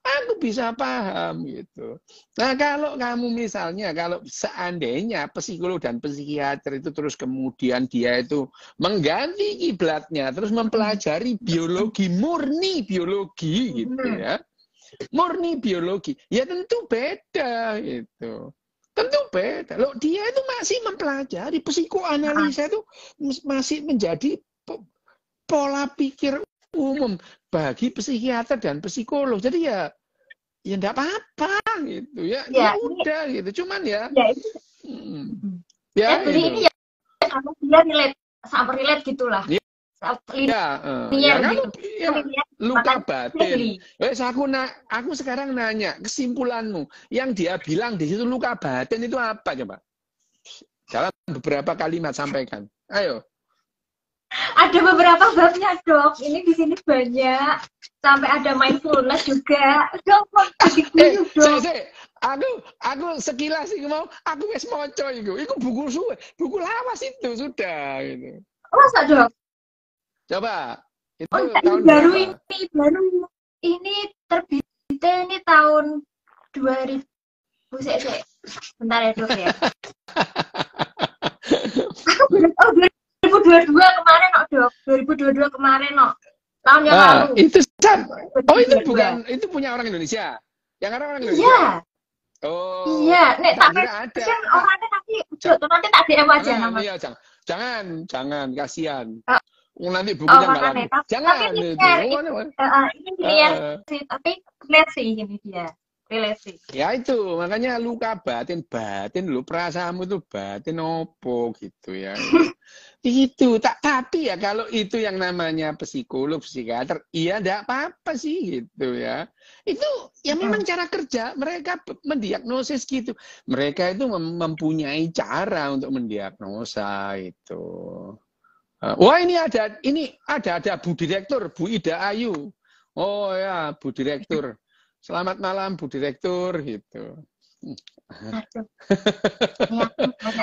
aku bisa paham gitu. Nah kalau kamu misalnya kalau seandainya psikolog dan psikiater itu terus kemudian dia itu mengganti kiblatnya terus mempelajari biologi murni biologi gitu ya. Murni biologi. Ya tentu beda gitu. Tentu beda. Loh, dia itu masih mempelajari psikoanalisa ah. itu masih menjadi pola pikir umum bagi psikiater dan psikolog. Jadi ya ya enggak apa-apa gitu ya. Ya, ya udah gitu. Cuman ya. Ya, ini hmm. ya, ya gitu. ini ya kalau dia relate sama relate gitulah. Iya. Ya, eh, ya, uh, ya, kan, ya, luka batin. Wes aku na, aku sekarang nanya kesimpulanmu yang dia bilang di situ luka batin itu apa coba? Dalam beberapa kalimat sampaikan. Ayo. Ada beberapa babnya dok. Ini di sini banyak. Sampai ada mindfulness juga. Dok, eh, dok. say. aku aku sekilas sih mau aku wes moco itu. Itu buku suwe, buku lawas itu sudah gitu. Masa dok? Coba itu oh, tahun baru berapa? ini baru ini terbitnya ini tahun 2000 saya saya bentar ya, ya. Oh, dok ya. Aku oh 2022 kemarin kok dok 2022 kemarin kok tahun yang ah, lalu. Itu sam. Oh itu bukan itu punya orang Indonesia. Yang orang orang Indonesia. Iya. Oh. Iya, nek tak ada. Kan orangnya nanti nanti tak DM aja nah, namanya. Iya, jangan. Jangan, jangan kasihan. Uh, Oh, nanti bukunya oh, nggak laku. Jangan tapi ini, itu. Oh, ini, uh, ini dia, uh, ya, tapi relate sih ini dia. Relasi. Ya itu, makanya luka batin, batin lu perasaanmu itu batin opo gitu ya. itu tak tapi ya kalau itu yang namanya psikolog, psikiater, iya enggak apa-apa sih gitu ya. Itu ya memang cara kerja mereka mendiagnosis gitu. Mereka itu mempunyai cara untuk mendiagnosa itu. Ah, wah ini ada ini ada ada Bu Direktur Bu Ida Ayu. Oh ya Bu Direktur. Selamat malam Bu Direktur gitu.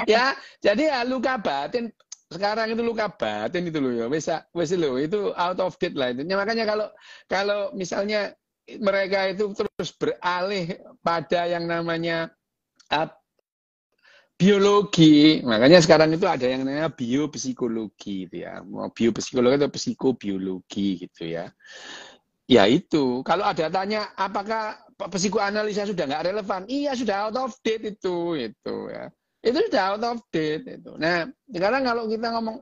ya jadi ya, luka batin sekarang itu luka batin itu loh ya bisa, wes lo itu out of date lah itu ya, makanya kalau kalau misalnya mereka itu terus beralih pada yang namanya biologi. Makanya sekarang itu ada yang namanya biopsikologi gitu ya. Mau biopsikologi atau psikobiologi gitu ya. Ya itu. Kalau ada tanya apakah psikoanalisa sudah nggak relevan? Iya sudah out of date itu itu ya. Itu sudah out of date itu. Nah, sekarang kalau kita ngomong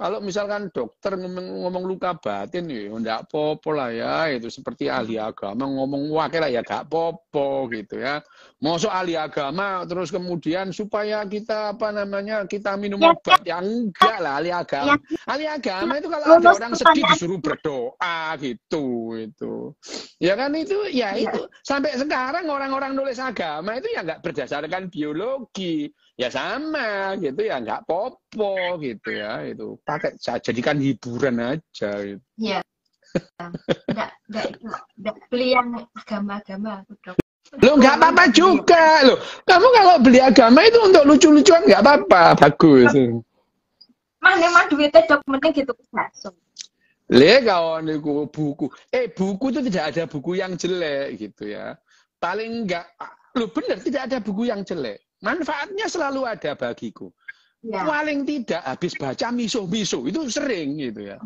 kalau misalkan dokter ngomong, ngomong luka batin, ya enggak popo lah ya, itu seperti hmm. ahli agama ngomong wakil lah ya gak popo gitu ya. Masuk ahli agama terus kemudian supaya kita apa namanya kita minum ya, ya. obat ya enggak lah ahli agama. Ya. Ahli agama itu kalau ada orang sedih disuruh berdoa gitu itu. Ya kan itu ya itu sampai sekarang orang-orang nulis agama itu ya enggak berdasarkan biologi ya sama gitu ya nggak popo gitu ya itu pakai jadikan hiburan aja gitu. ya nggak beli yang agama-agama lo nggak apa-apa juga lo kamu kalau beli agama itu untuk lucu-lucuan nggak apa-apa bagus mana mah duitnya dok mending gitu langsung Lega kawan buku. Eh buku itu tidak ada buku yang jelek gitu ya. Paling enggak ah, lo bener tidak ada buku yang jelek Manfaatnya selalu ada bagiku. Ya. Paling tidak habis baca miso-miso itu sering gitu ya.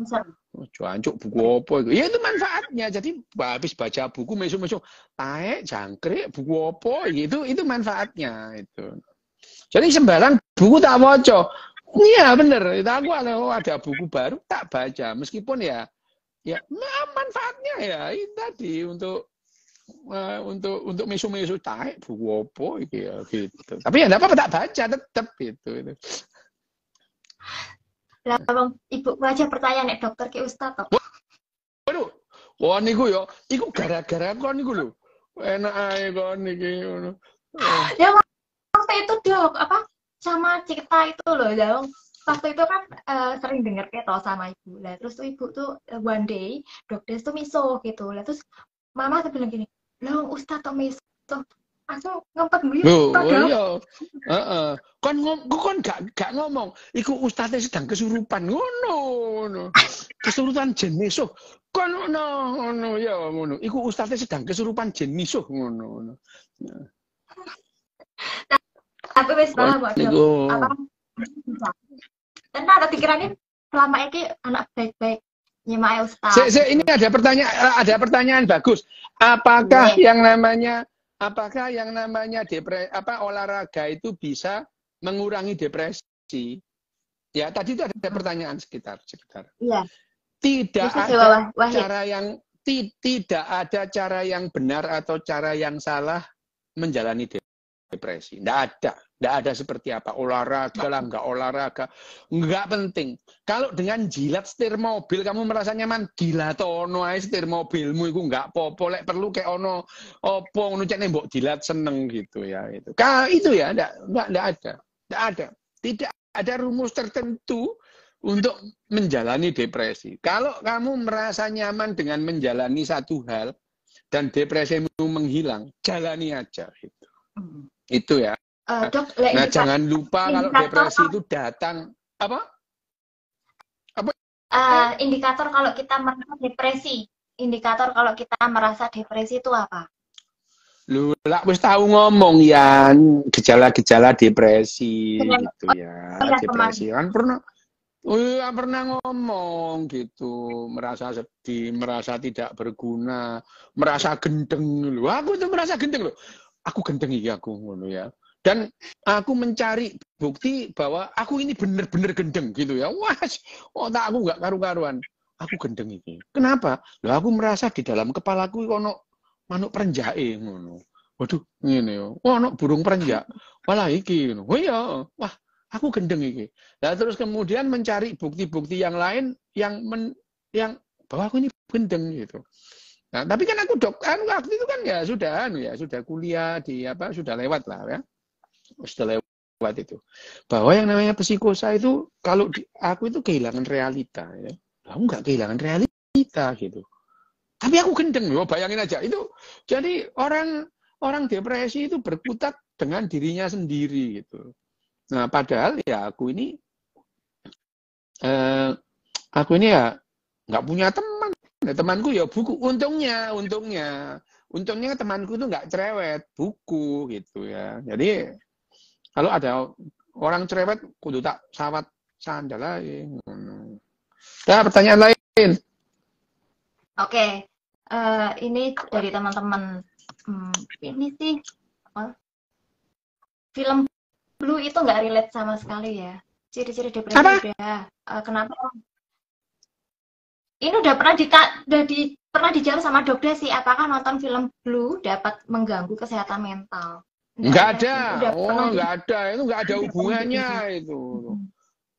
Oh, jancuk buku apa itu? Ya itu manfaatnya. Jadi habis baca buku miso-miso, taek, jangkrik, buku apa itu itu manfaatnya itu. Jadi sembarang buku tak waco. Iya bener. Itu aku oh, ada buku baru tak baca meskipun ya ya nah, manfaatnya ya itu tadi untuk uh, untuk untuk misu-misu tay buku apa gitu, gitu. Tapi ya apa-apa tak baca tetep gitu. itu. Lah ibu baca pertanyaan nek dokter ke ustaz toh. Waduh. Wah niku yo, ya, iku gara-gara kon niku lho. Enak ae kon niki ngono. Ya waktu itu dok, apa sama cerita itu loh, dong waktu itu kan uh, sering denger kayak tau sama ibu lah terus tuh ibu tuh uh, one day dokter tuh miso gitu lah terus mama tuh bilang gini lah Ustaz Tommy aku ngempet mbiyen oh, padahal. Ya. Iya. Heeh. Kon ngomong kon gak gak ngomong, iku ustaznya sedang kesurupan ngono ngono. Kesurupan jenis oh. Kon ngono ngono ya ngono. Iku ustaznya sedang kesurupan jenis oh ngono ngono. Tapi wis salah kok. Apa? Karena ada pikirannya selama ini anak baik-baik Ustaz. Se, se, ini ada pertanyaan eh, ada pertanyaan bagus. Apakah yeah. yang namanya apakah yang namanya depresi apa olahraga itu bisa mengurangi depresi? Ya, tadi itu ada pertanyaan sekitar sekitar. Iya. Yeah. Tidak Bisa ada wah, cara yang ti, tidak ada cara yang benar atau cara yang salah menjalani depresi depresi. Tidak ada. Tidak ada seperti apa. Olahraga lah, nggak olahraga. Nggak penting. Kalau dengan jilat setir mobil kamu merasa nyaman, jilat ono aja setir mobilmu itu nggak popo. Lek perlu kayak ono opo ngono cek nembok jilat seneng gitu ya. Itu. Kalo itu ya nggak nggak ada. Tidak ada. Tidak ada rumus tertentu untuk menjalani depresi. Kalau kamu merasa nyaman dengan menjalani satu hal dan depresimu menghilang, jalani aja itu. Hmm. Itu ya. Uh, dok, nah, jangan lupa kalau depresi itu datang apa? Apa? Uh, indikator kalau kita merasa depresi, indikator kalau kita merasa depresi itu apa? Lu lah wis tahu ngomong ya gejala-gejala depresi Benar, gitu ya. Depresi kan pernah Iya pernah ngomong gitu, merasa sedih, merasa tidak berguna, merasa gendeng. Lu aku tuh merasa gendeng loh aku gendeng iki aku ngono ya dan aku mencari bukti bahwa aku ini bener-bener gendeng gitu ya wah oh tak aku nggak karu-karuan aku gendeng iki kenapa lah aku merasa di dalam kepalaku ono manuk perenjae ngono waduh ngene yo Oh ono burung perenjak malah iki ngono oh iya wah aku gendeng iki lah terus kemudian mencari bukti-bukti yang lain yang men, yang bahwa aku ini gendeng gitu Nah, tapi kan aku dok, anu waktu itu kan ya sudah anu ya, sudah kuliah di apa, sudah lewat lah ya. Sudah lewat itu. Bahwa yang namanya psikosa itu kalau di, aku itu kehilangan realita ya. Aku nggak kehilangan realita gitu. Tapi aku gendeng, loh, bayangin aja itu. Jadi orang orang depresi itu berkutat dengan dirinya sendiri gitu. Nah, padahal ya aku ini eh, aku ini ya nggak punya teman Nah, temanku ya buku. Untungnya, untungnya, untungnya temanku tuh nggak cerewet, buku gitu ya. Jadi kalau ada orang cerewet, kudu tak sawat sandal lain. Nah, pertanyaan lain. Oke, okay. uh, eh, ini dari teman-teman. Hmm, ini sih oh. film blue itu nggak relate sama sekali ya. Ciri-ciri depresi Apa? Uh, kenapa orang ini udah pernah di, udah di, pernah dijawab sama dokter sih apakah nonton film Blue dapat mengganggu kesehatan mental nggak ada udah oh nggak ada itu nggak ada hubungannya itu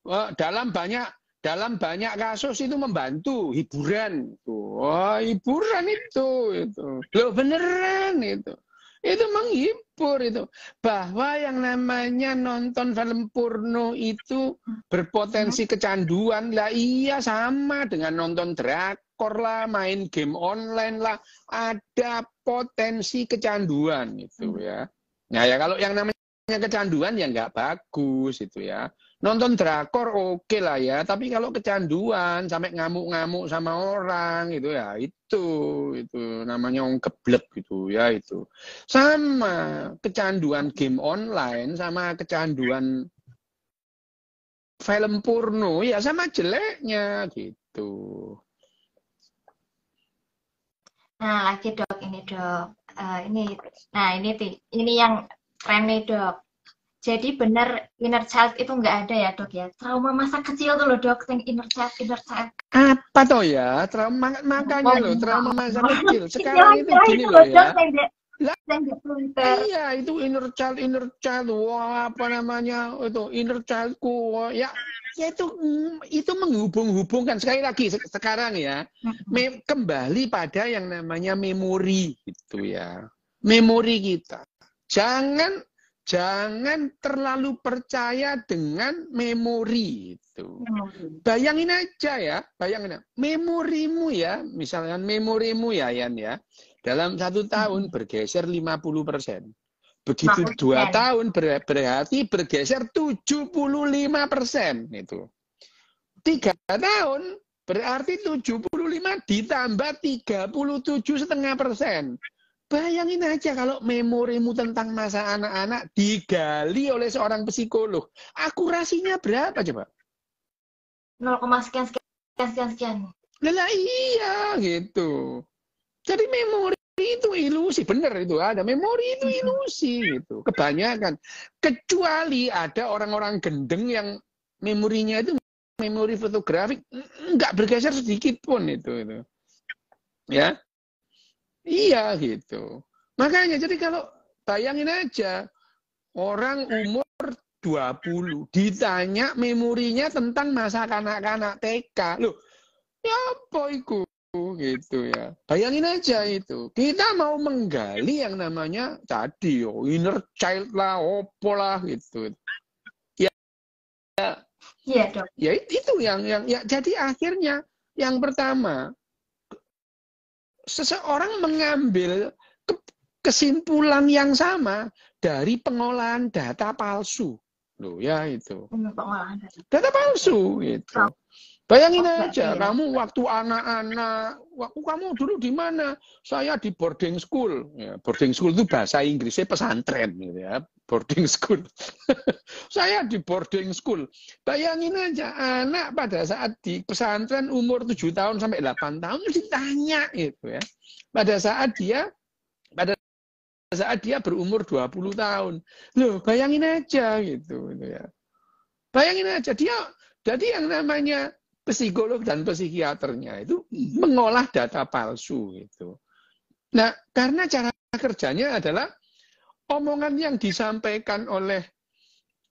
oh, dalam banyak dalam banyak kasus itu membantu hiburan tuh oh, hiburan itu itu lo beneran itu itu menghibur itu bahwa yang namanya nonton film porno itu berpotensi hmm. kecanduan lah iya sama dengan nonton drakor lah main game online lah ada potensi kecanduan itu hmm. ya nah ya kalau yang namanya kecanduan ya nggak bagus itu ya nonton drakor oke okay lah ya tapi kalau kecanduan sampai ngamuk-ngamuk sama orang gitu ya itu itu namanya orang keblek gitu ya itu sama kecanduan game online sama kecanduan film porno ya sama jeleknya gitu nah lagi dok ini dok uh, ini nah ini ini yang tren nih dok jadi benar inner child itu nggak ada ya dok ya? Trauma masa kecil tuh loh dok, yang inner child, inner child. Apa tuh ya? Trauma makanya oh, loh, iya. trauma masa kecil. Iya, sekarang itu iya, gini loh ya. Dok, lah, iya itu inner child inner child wah apa namanya itu inner childku wah, ya ya itu mm, itu menghubung-hubungkan sekali lagi sekarang ya kembali pada yang namanya memori itu ya memori kita jangan Jangan terlalu percaya dengan memori itu. Bayangin aja ya, bayangin memorimu ya, misalkan memorimu ya Yan ya, dalam satu hmm. tahun bergeser 50 persen. Begitu dua tahun ber, berarti bergeser 75 persen itu. Tiga tahun berarti 75 ditambah 37 setengah persen. Bayangin aja kalau memorimu tentang masa anak-anak digali oleh seorang psikolog. Akurasinya berapa coba? 0, sekian sekian sekian sekian. Lelah, iya gitu. Jadi memori itu ilusi, bener itu ada. Memori itu iya. ilusi gitu. Kebanyakan kecuali ada orang-orang gendeng yang memorinya itu memori fotografik nggak bergeser sedikit pun itu itu. Ya. Iya gitu. Makanya jadi kalau bayangin aja orang eh. umur 20 ditanya memorinya tentang masa kanak-kanak TK. Loh, ya apa itu? gitu ya. Bayangin aja itu. Kita mau menggali yang namanya tadi, oh, inner child lah, opo lah gitu. Ya, Iya, dok. ya itu yang yang ya. Jadi akhirnya yang pertama seseorang mengambil kesimpulan yang sama dari pengolahan data palsu. Loh ya itu. Data palsu itu. Bayangin aja, iya. kamu waktu anak-anak, waktu kamu dulu di mana? Saya di boarding school. Ya, boarding school itu bahasa Inggrisnya pesantren, gitu ya. Boarding school. saya di boarding school. Bayangin aja, anak pada saat di pesantren umur 7 tahun sampai 8 tahun ditanya, gitu ya. Pada saat dia pada saat dia berumur 20 tahun. Loh, bayangin aja gitu, gitu ya. Bayangin aja dia jadi yang namanya psikolog dan psikiaternya itu mengolah data palsu itu. Nah, karena cara kerjanya adalah omongan yang disampaikan oleh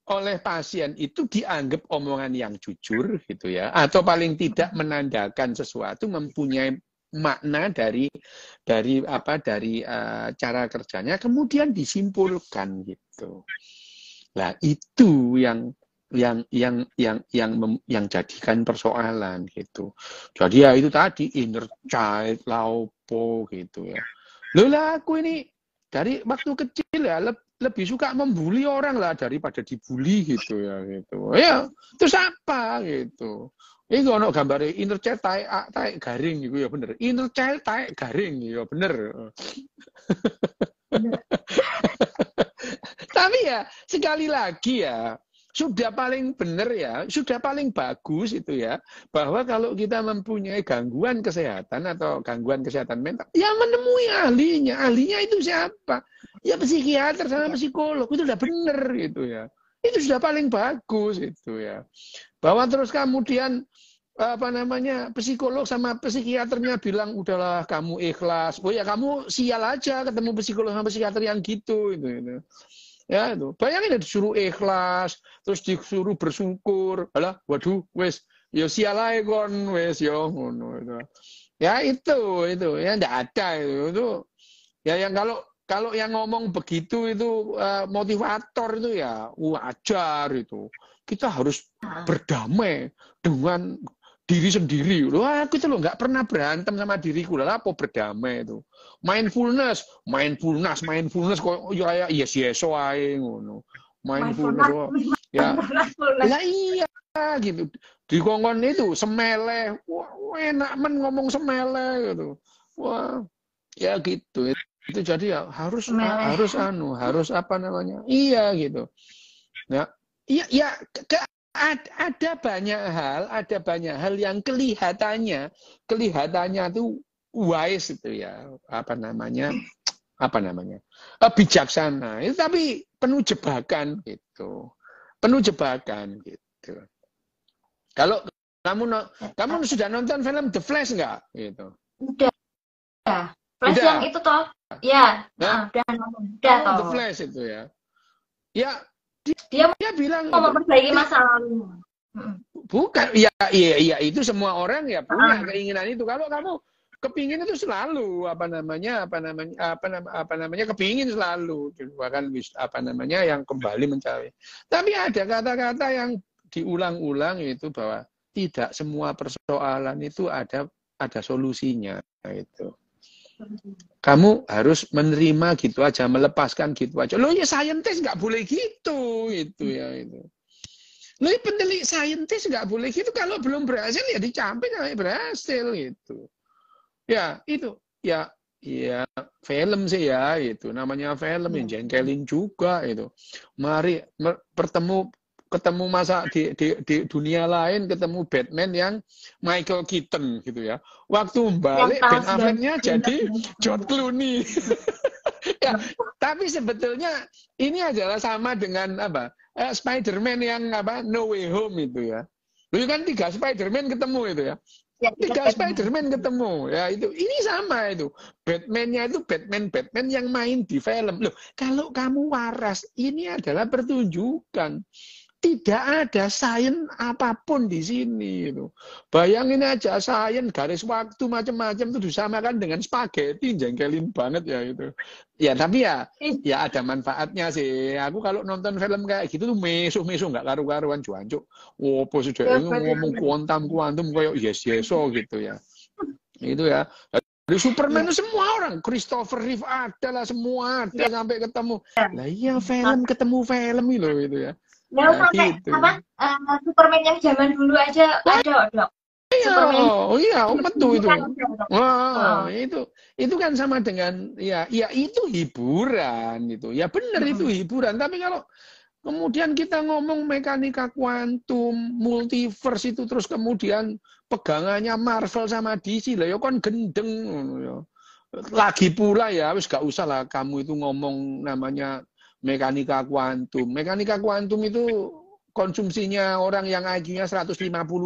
oleh pasien itu dianggap omongan yang jujur gitu ya atau paling tidak menandakan sesuatu mempunyai makna dari dari apa dari uh, cara kerjanya kemudian disimpulkan gitu. Nah, itu yang yang yang yang yang mem, yang jadikan persoalan gitu. Jadi ya itu tadi inner child laupo gitu ya. Lola aku ini dari waktu kecil ya le, lebih suka membuli orang lah daripada dibully gitu ya gitu. Ya, terus apa gitu. Ini ono gambar inner child tai tai garing gitu ya bener. Inner child tai garing ya bener. Tapi ya sekali lagi ya sudah paling benar ya, sudah paling bagus itu ya, bahwa kalau kita mempunyai gangguan kesehatan atau gangguan kesehatan mental, ya menemui ahlinya. Ahlinya itu siapa? Ya psikiater sama psikolog, itu sudah benar gitu ya. Itu sudah paling bagus itu ya. Bahwa terus kemudian apa namanya psikolog sama psikiaternya bilang udahlah kamu ikhlas, oh ya kamu sial aja ketemu psikolog sama psikiater yang gitu, itu gitu. Ya itu. Bayangin disuruh ikhlas, terus disuruh bersyukur. Alah, waduh, wes, yo ya sialai kon, wes yo ya ngono itu. Ya itu, itu ya ndak ada itu. itu. Ya yang kalau kalau yang ngomong begitu itu uh, motivator itu ya wajar itu. Kita harus ah. berdamai dengan diri sendiri. loh, aku itu loh nggak pernah berantem sama diriku. Lah, apa berdamai itu? mindfulness, mindfulness, mindfulness kok yo ya yes yes wae ngono. Mindfulness. Ya. mindfulness. Ya. Lah iya gitu. Di kongkon itu semele, wah, enak men ngomong semele gitu. Wah, ya gitu. Itu jadi ya harus semele. harus anu, harus apa namanya? Iya gitu. Ya. Iya, ya, ke, ada banyak hal, ada banyak hal yang kelihatannya, kelihatannya tuh wise itu ya apa namanya apa namanya eh, bijaksana itu ya, tapi penuh jebakan gitu penuh jebakan gitu kalau kamu no, kamu sudah nonton film The Flash nggak gitu udah Flash udah. yang itu toh ya nah, udah udah oh, toh The Flash itu ya ya dia, dia, dia bilang mau memperbaiki masa lalu bukan ya iya iya itu semua orang ya punya ah. keinginan itu kalau kamu kepingin itu selalu apa namanya apa namanya apa namanya apa namanya kepingin selalu bahkan apa namanya yang kembali mencari tapi ada kata-kata yang diulang-ulang itu bahwa tidak semua persoalan itu ada ada solusinya itu kamu harus menerima gitu aja melepaskan gitu aja lo ya saintis nggak boleh gitu itu ya itu lo ya pendelik saintis nggak boleh gitu kalau belum berhasil ya sampai berhasil gitu Ya, itu. Ya, ya film sih ya itu namanya film yang hmm. jengkelin juga itu mari bertemu ketemu masa di, di, di dunia lain ketemu Batman yang Michael Keaton gitu ya waktu balik ya, Ben Afflecknya jadi John Clooney ya tapi sebetulnya ini adalah sama dengan apa eh, Spider-Man yang apa No Way Home itu ya lu kan tiga Spider-Man ketemu itu ya tiga Spiderman ketemu ya itu ini sama itu Batmannya itu Batman Batman yang main di film loh kalau kamu waras ini adalah pertunjukan tidak ada sains apapun di sini. Itu. Bayangin aja sains garis waktu macam-macam itu disamakan dengan spaghetti jengkelin banget ya itu. Ya tapi ya ya ada manfaatnya sih. Aku kalau nonton film kayak gitu tuh mesu-mesu nggak karu-karuan juancuk. Oh, sudah ngomong kuantum kuantum kayak yes yes oh gitu ya. Itu ya. Di Superman ya. semua orang, Christopher Reeve adalah semua ada ya. sampai ketemu. Ya. Lah iya film ketemu film itu ya. Ya, Nggak usah kayak gitu. apa uh, Superman yang zaman dulu aja Wah. ada dok. Iya, Superman. Oh iya, oh, betul itu. Kan Wah, oh. itu itu kan sama dengan ya ya itu hiburan itu Ya benar hmm. itu hiburan, tapi kalau Kemudian kita ngomong mekanika kuantum, multiverse itu terus kemudian pegangannya Marvel sama DC lah, ya kan gendeng. Ya. Lagi pula ya, wis gak usah lah kamu itu ngomong namanya mekanika kuantum. Mekanika kuantum itu konsumsinya orang yang IQ-nya 150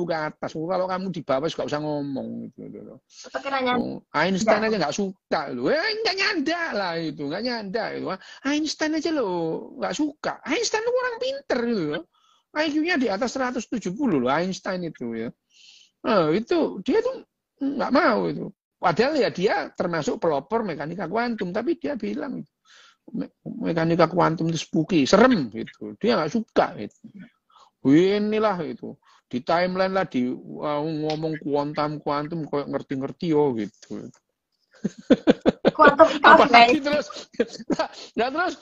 ke atas. Oh, kalau kamu di bawah juga usah ngomong gitu loh. Gitu, gitu. Oh, Einstein aja nggak suka loh. Eh, nggak nyanda lah itu, nggak nyanda itu. Ah, Einstein aja lo, nggak suka. Einstein itu orang pinter gitu loh. IQ-nya di atas 170 loh Einstein itu ya. Nah, itu dia tuh nggak mau itu. Padahal ya dia termasuk pelopor mekanika kuantum, tapi dia bilang mekanika kuantum itu spooky, serem gitu. Dia nggak suka gitu. Inilah itu di timeline lah di uh, ngomong kuantum kuantum kok ngerti-ngerti yo gitu. Kuantum Apalagi terus, nah, nah terus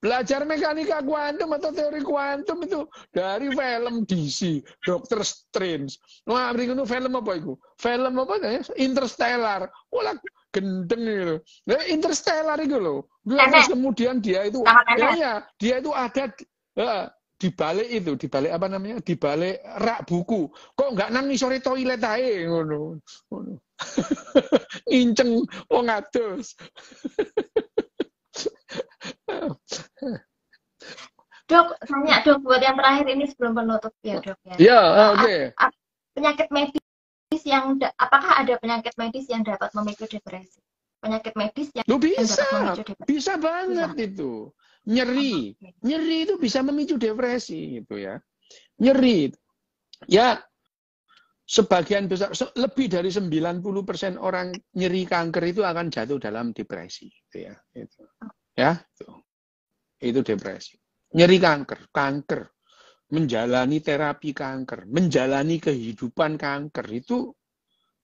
belajar mekanika kuantum atau teori kuantum itu dari film DC, Doctor Strange. Wah, beri itu film apa itu? Film apa ya? Interstellar. Wah, gendeng gitu. Nah, interstellar itu loh. Terus kemudian dia itu ya, iya. dia itu ada uh, di balik itu, di balik apa namanya? Di balik rak buku. Kok nggak nang sore toilet ae ngono. Inceng wong adus. dok, tanya dok buat yang terakhir ini sebelum penutup ya dok ya. Ya, yeah, oke. Okay. Penyakit medis yang apakah ada penyakit medis yang dapat memicu depresi? Penyakit medis yang, Loh, bisa, yang dapat memicu depresi. Bisa banget bisa. itu. Nyeri. Nyeri itu bisa memicu depresi gitu ya. Nyeri. Ya sebagian besar lebih dari 90% orang nyeri kanker itu akan jatuh dalam depresi gitu ya. Itu. Ya, itu. Itu depresi. Nyeri kanker, kanker menjalani terapi kanker, menjalani kehidupan kanker itu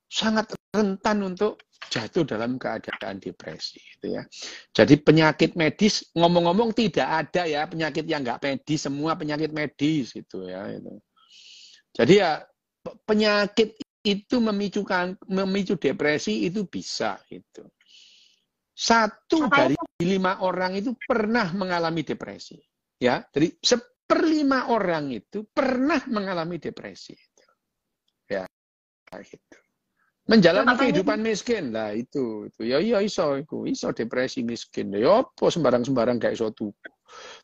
sangat rentan untuk jatuh dalam keadaan depresi gitu ya. Jadi penyakit medis ngomong-ngomong tidak ada ya penyakit yang nggak medis, semua penyakit medis gitu ya itu. Jadi ya penyakit itu memicu kan, memicu depresi itu bisa gitu. itu. Satu dari lima orang itu pernah mengalami depresi ya. Jadi per lima orang itu pernah mengalami depresi itu. Ya, gitu. Menjalani kehidupan miskin lah itu, itu. Ya iya iso iku, iso depresi miskin. Ya apa sembarang-sembarang gak iso tuku.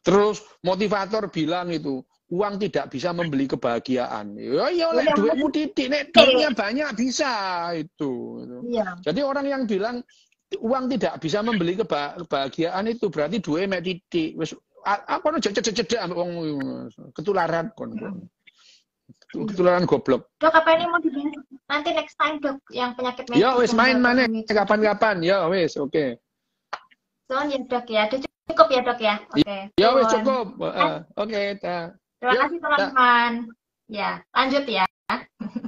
Terus motivator bilang itu, uang tidak bisa membeli kebahagiaan. Ya ya oleh iya, duitmu titik nek duitnya banyak bisa itu. Ya. Jadi orang yang bilang uang tidak bisa membeli kebahagiaan itu berarti duit mek titik wis apa no cedek-cedek ambek wong eh, ketularan kon. Ketularan goblok. Dok, apa ini mau dibahas nanti next time dok yang penyakit Yo, Ya wis main mana kapan-kapan. Ya wis oke. Okay. Soalnya ya dok ya. Cukup ya dok ya. Oke. Okay. Ya wis cukup. Eh, eh. oke, okay, ta. Terima ya, kasih teman-teman. Ya, lanjut ya.